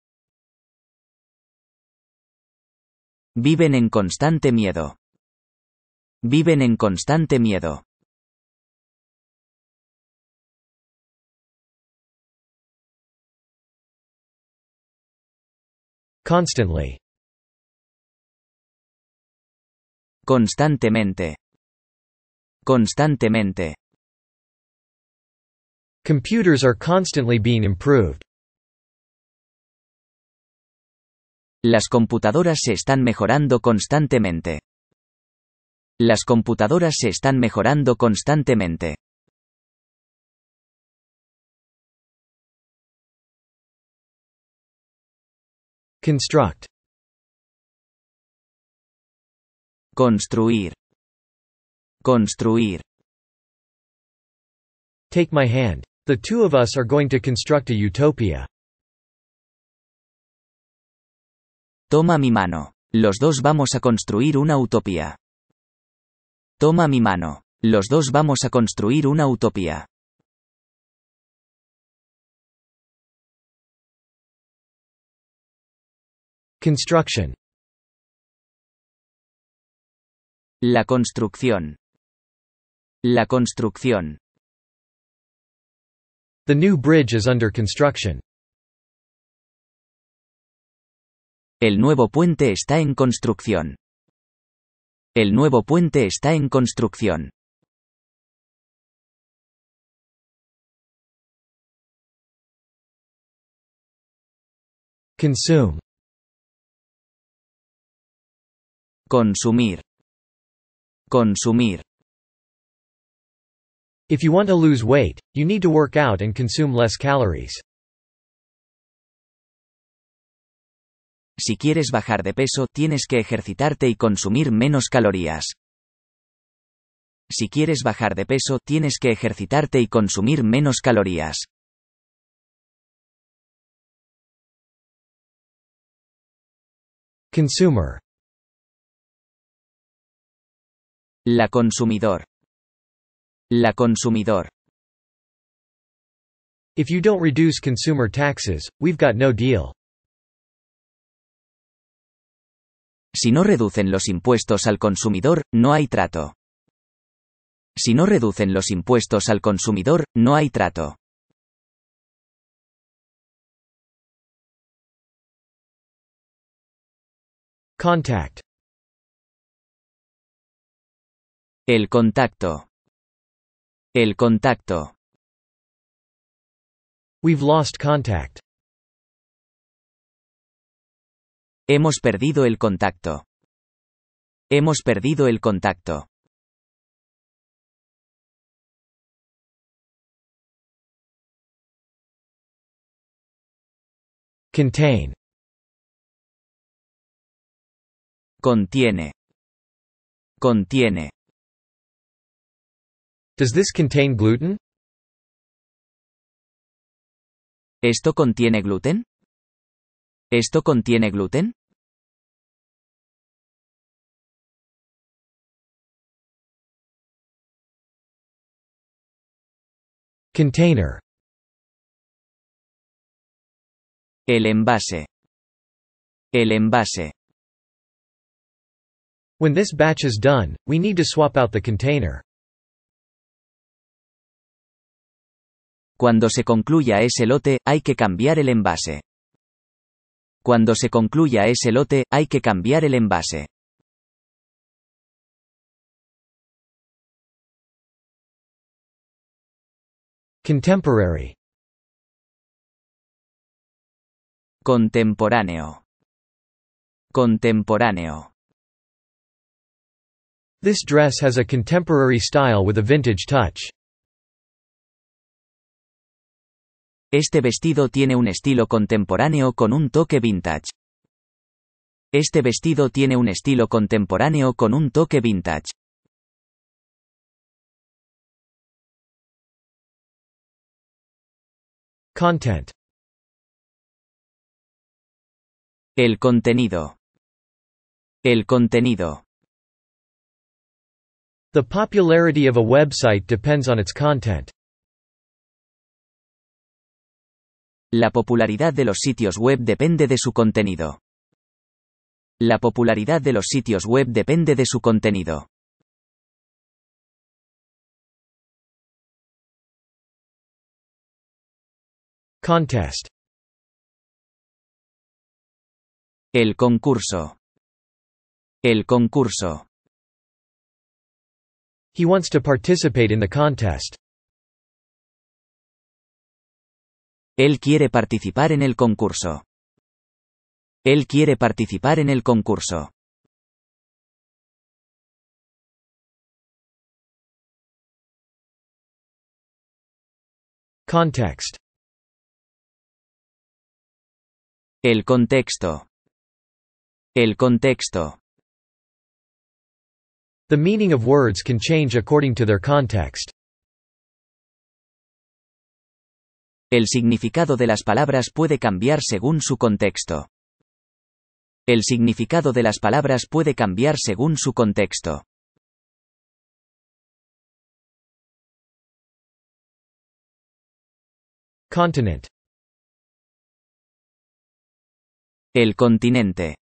Viven en constante miedo. Viven en constante miedo. Constantly. Constantemente. Constantemente. Computers are constantly being improved. Las computadoras se están mejorando constantemente. Las computadoras se están mejorando constantemente. Construct. Construir. Construir. Take my hand. The two of us are going to construct a utopia. Toma mi mano. Los dos vamos a construir una utopía. Toma mi mano. Los dos vamos a construir una utopía. Construction. La construcción. La construcción. The new bridge is under construction. El nuevo puente está en construcción. El nuevo puente está en construcción. Consume. Consumir. Consumir. If you want to lose weight, you need to work out and consume less calories. si quieres bajar de peso tienes que ejercitarte y consumir menos calorías. Si quieres bajar de peso tienes que ejercitarte y consumir menos calorías. Consumer. La consumidor. La consumidor. If you don't reduce consumer taxes, we've got no deal. Si no reducen los impuestos al consumidor, no hay trato. Si no reducen los impuestos al consumidor, no hay trato. Contact. El contacto. El contacto. We've lost contact. Hemos perdido el contacto. Hemos perdido el contacto. Contain. Contiene. Contiene. Does this gluten? ¿Esto contiene gluten? ¿Esto contiene gluten? Container. El envase. El envase. When this batch is done, we need to swap out the container. Cuando se concluya ese lote, hay que cambiar el envase. Cuando se concluya ese lote, hay que cambiar el envase. Contemporary. Contemporáneo. Contemporáneo. This dress has a contemporary style with a vintage touch. Este vestido tiene un estilo contemporáneo con un toque vintage. Este vestido tiene un estilo contemporáneo con un toque vintage. Content. El contenido. El contenido. The popularity of a website depends on its content. La popularidad de los sitios web depende de su contenido. La popularidad de los sitios web depende de su contenido. Contest. El concurso. El concurso. He wants to participate in the contest. Él quiere participar en el concurso. Él quiere participar en el concurso. Context. El contexto. El contexto. The meaning of words can change according to their context. El significado de las palabras puede cambiar según su contexto. El significado de las palabras puede cambiar según su contexto. Continent. El continente.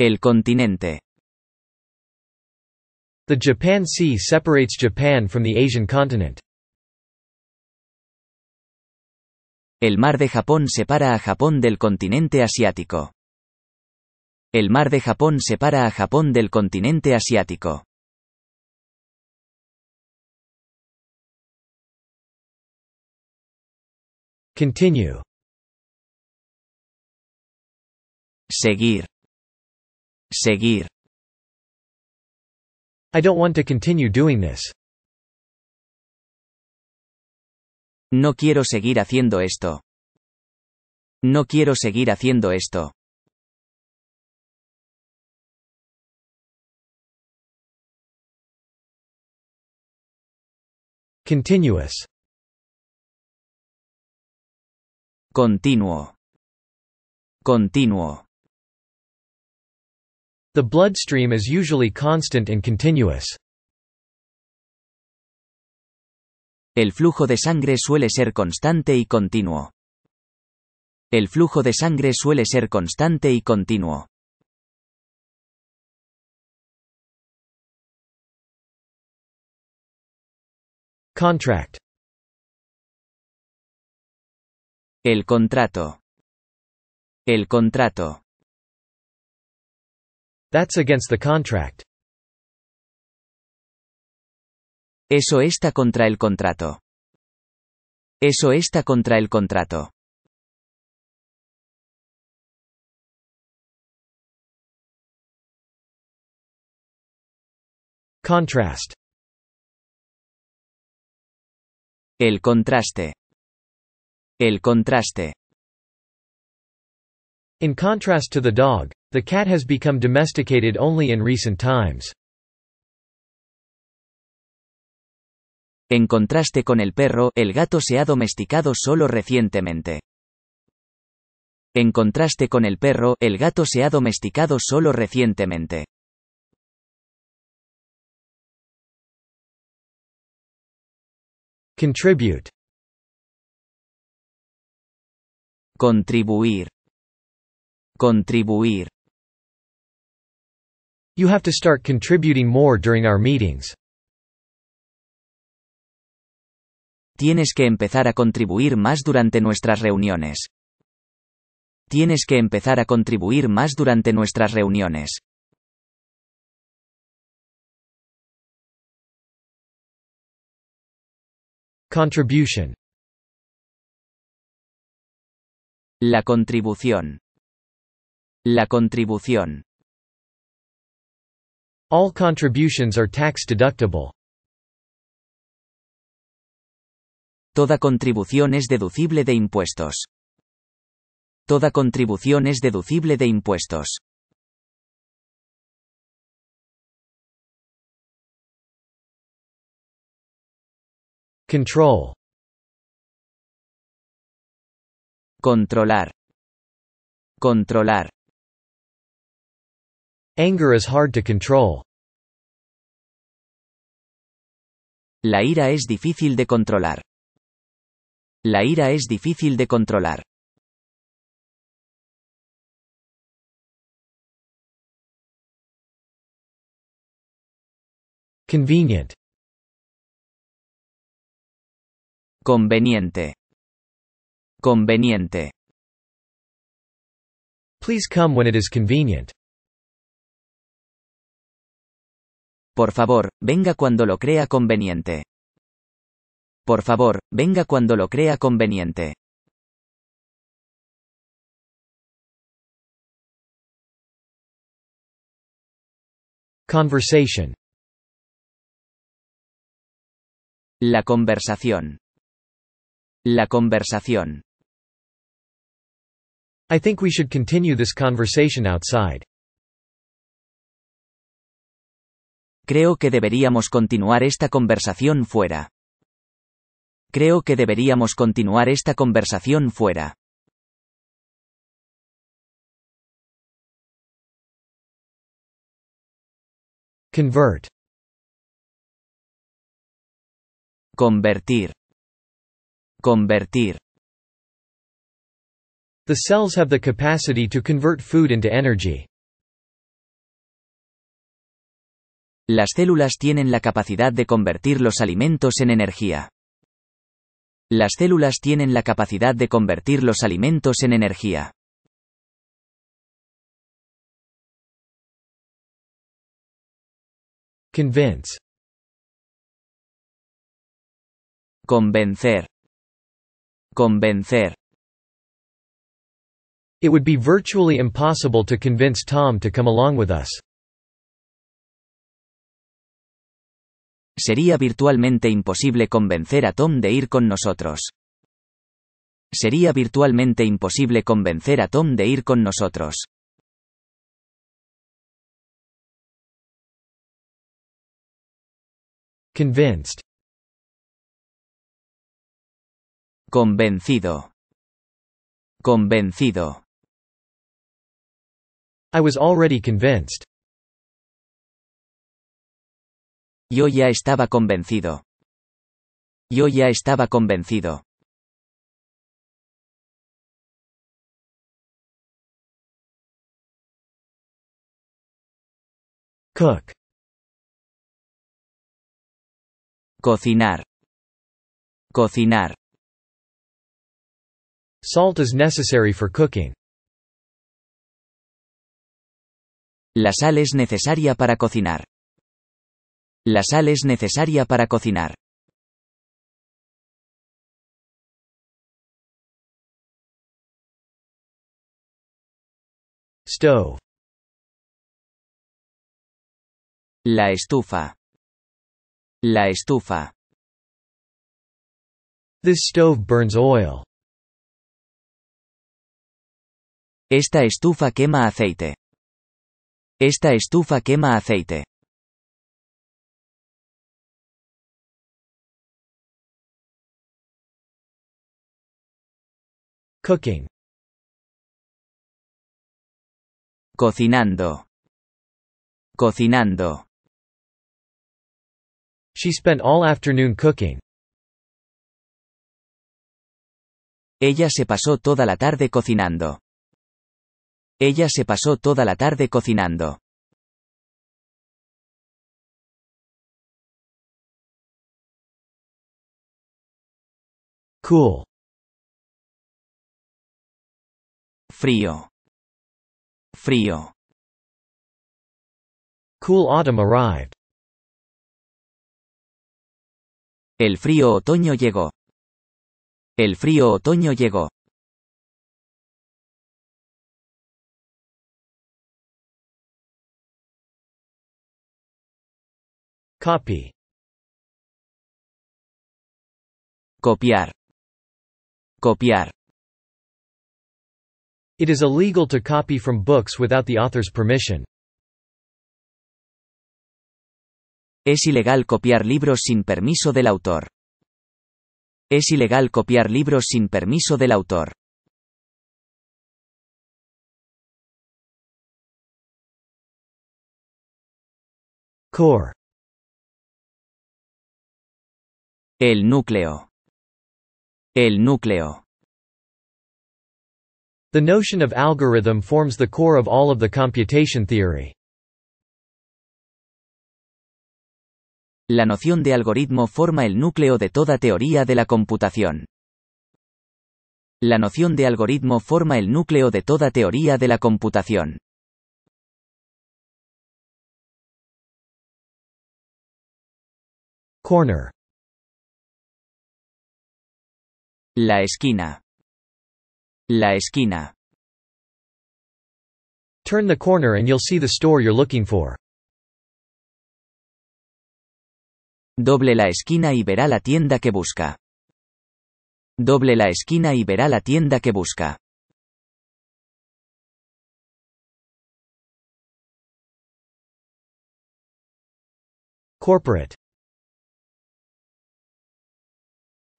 El continente. The Japan Sea separates Japan from the Asian continent. El mar de Japón separa a Japón del continente asiático. El mar de Japón separa a Japón del continente asiático. Continue. Seguir. Seguir. I don't want to continue doing this. No quiero seguir haciendo esto. No quiero seguir haciendo esto. Continuous. Continuo. Continuo. The bloodstream is usually constant and continuous. El flujo de sangre suele ser constante y continuo. El flujo de sangre suele ser constante y continuo. Contract. El contrato. El contrato. That's against the contract. Eso está contra el contrato. Eso está contra el contrato. Contrast. El contraste. El contraste. In contrast to the dog, the cat has become domesticated only in recent times. En contraste con el perro, el gato se ha domesticado solo recientemente. En contraste con el perro, el gato se ha domesticado solo recientemente. Contribute. Contribuir. Contribuir. You have to start contributing more during our meetings. Tienes que empezar a contribuir más durante nuestras reuniones. Tienes que empezar a contribuir más durante nuestras reuniones. Contribution. La contribución. La contribución. All contributions are tax deductible. Toda contribución es deducible de impuestos. Toda contribución es deducible de impuestos. Control. Controlar. Controlar. Anger is hard to control. La ira es difícil de controlar. La ira es difícil de controlar. Convenient. Conveniente. Conveniente. Please come when it is convenient. Por favor, venga cuando lo crea conveniente. Por favor, venga cuando lo crea conveniente. Conversation. La conversación. La conversación. I think we should continue this conversation outside. Creo que deberíamos continuar esta conversación fuera. Creo que deberíamos continuar esta conversación fuera. Convert. Convertir. Convertir. The cells have the capacity to convert food into energy. Las células tienen la capacidad de convertir los alimentos en energía. Las células tienen la capacidad de convertir los alimentos en energía. Convince. Convencer. Convencer. It would be virtually impossible to convince Tom to come along with us. Sería virtualmente imposible convencer a Tom de ir con nosotros. Sería virtualmente imposible convencer a Tom de ir con nosotros. Convinced. Convencido. Convencido. I was already convinced. Yo ya estaba convencido. Yo ya estaba convencido. Cook. Cocinar. Cocinar. Salt is necessary for cooking. La sal es necesaria para cocinar. La sal es necesaria para cocinar. Stove. La estufa. La estufa. stove burns oil. Esta estufa quema aceite. Esta estufa quema aceite. Cooking. Cocinando. Cocinando. She spent all afternoon cooking. Ella se pasó toda la tarde cocinando. Ella se pasó toda la tarde cocinando. Cool. frío, frío. Cool autumn arrived. El frío otoño llegó. El frío otoño llegó. Copy. Copiar. Copiar. It is illegal to copy from books without the author's permission. Es ilegal copiar libros sin permiso del autor. Es ilegal copiar libros sin permiso del autor. Core. El núcleo. El núcleo. The notion of algorithm forms the core of all of the computation theory. La noción de algoritmo forma el núcleo de toda teoría de la computación. La noción de algoritmo forma el núcleo de toda teoría de la computación. Corner. La esquina. La esquina. Turn the corner and you'll see the store you're looking for. Doble la esquina y verá la tienda que busca. Doble la esquina y verá la tienda que busca. Corporate.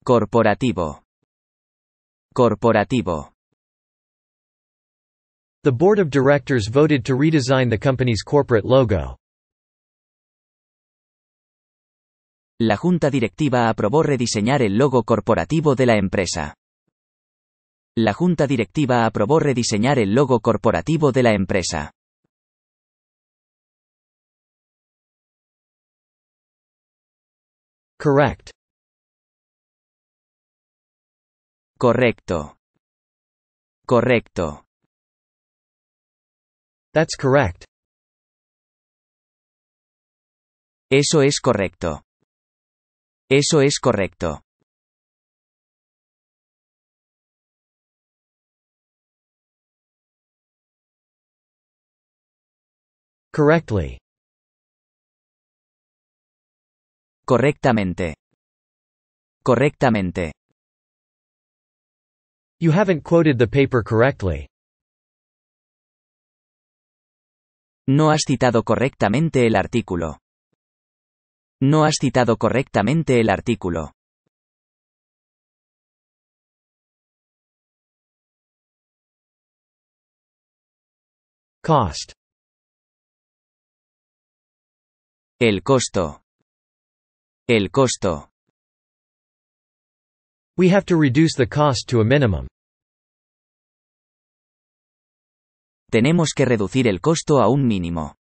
Corporativo. Corporativo. The board of directors voted to redesign the company's corporate logo. La junta directiva aprobó rediseñar el logo corporativo de la empresa. La junta directiva aprobó rediseñar el logo corporativo de la empresa. Correct. Correcto. Correcto. That's correct. Eso es correcto. Eso es correcto. Correctly. Correctamente. Correctamente. You haven't quoted the paper correctly. No has citado correctamente el artículo. No has citado correctamente el artículo. Cost. El costo. El costo. We have to reduce the cost to a minimum. Tenemos que reducir el costo a un mínimo.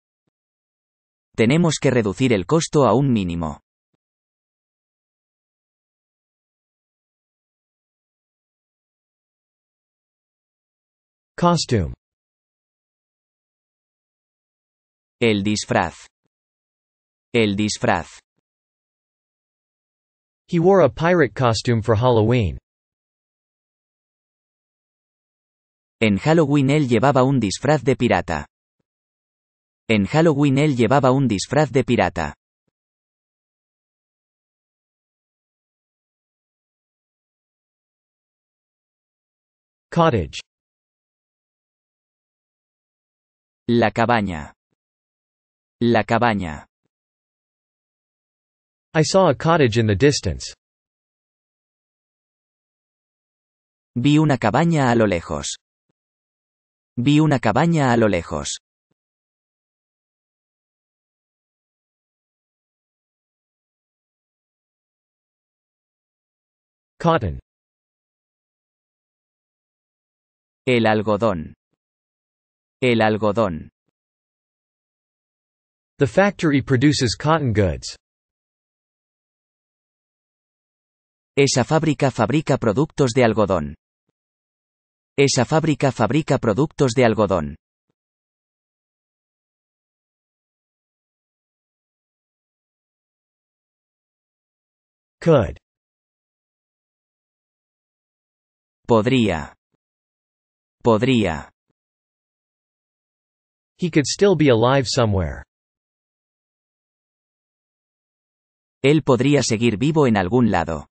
Tenemos que reducir el costo a un mínimo. Costume. El disfraz. El disfraz. He wore a pirate costume for Halloween. En Halloween él llevaba un disfraz de pirata. En Halloween él llevaba un disfraz de pirata. Cottage. La cabaña. La cabaña. I saw a cottage in the distance. Vi una cabaña a lo lejos. Vi una cabaña a lo lejos. Cotton. El algodón. El algodón. The factory produces cotton goods. Esa fábrica fabrica productos de algodón. Esa fábrica fabrica productos de algodón. Could. Podría. Podría. He could still be alive somewhere. Él podría seguir vivo en algún lado.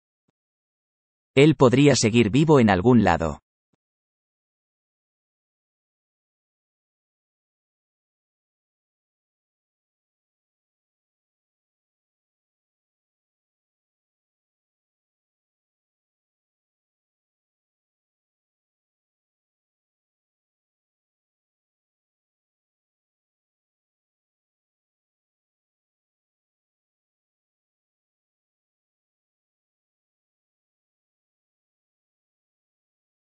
Él podría seguir vivo en algún lado.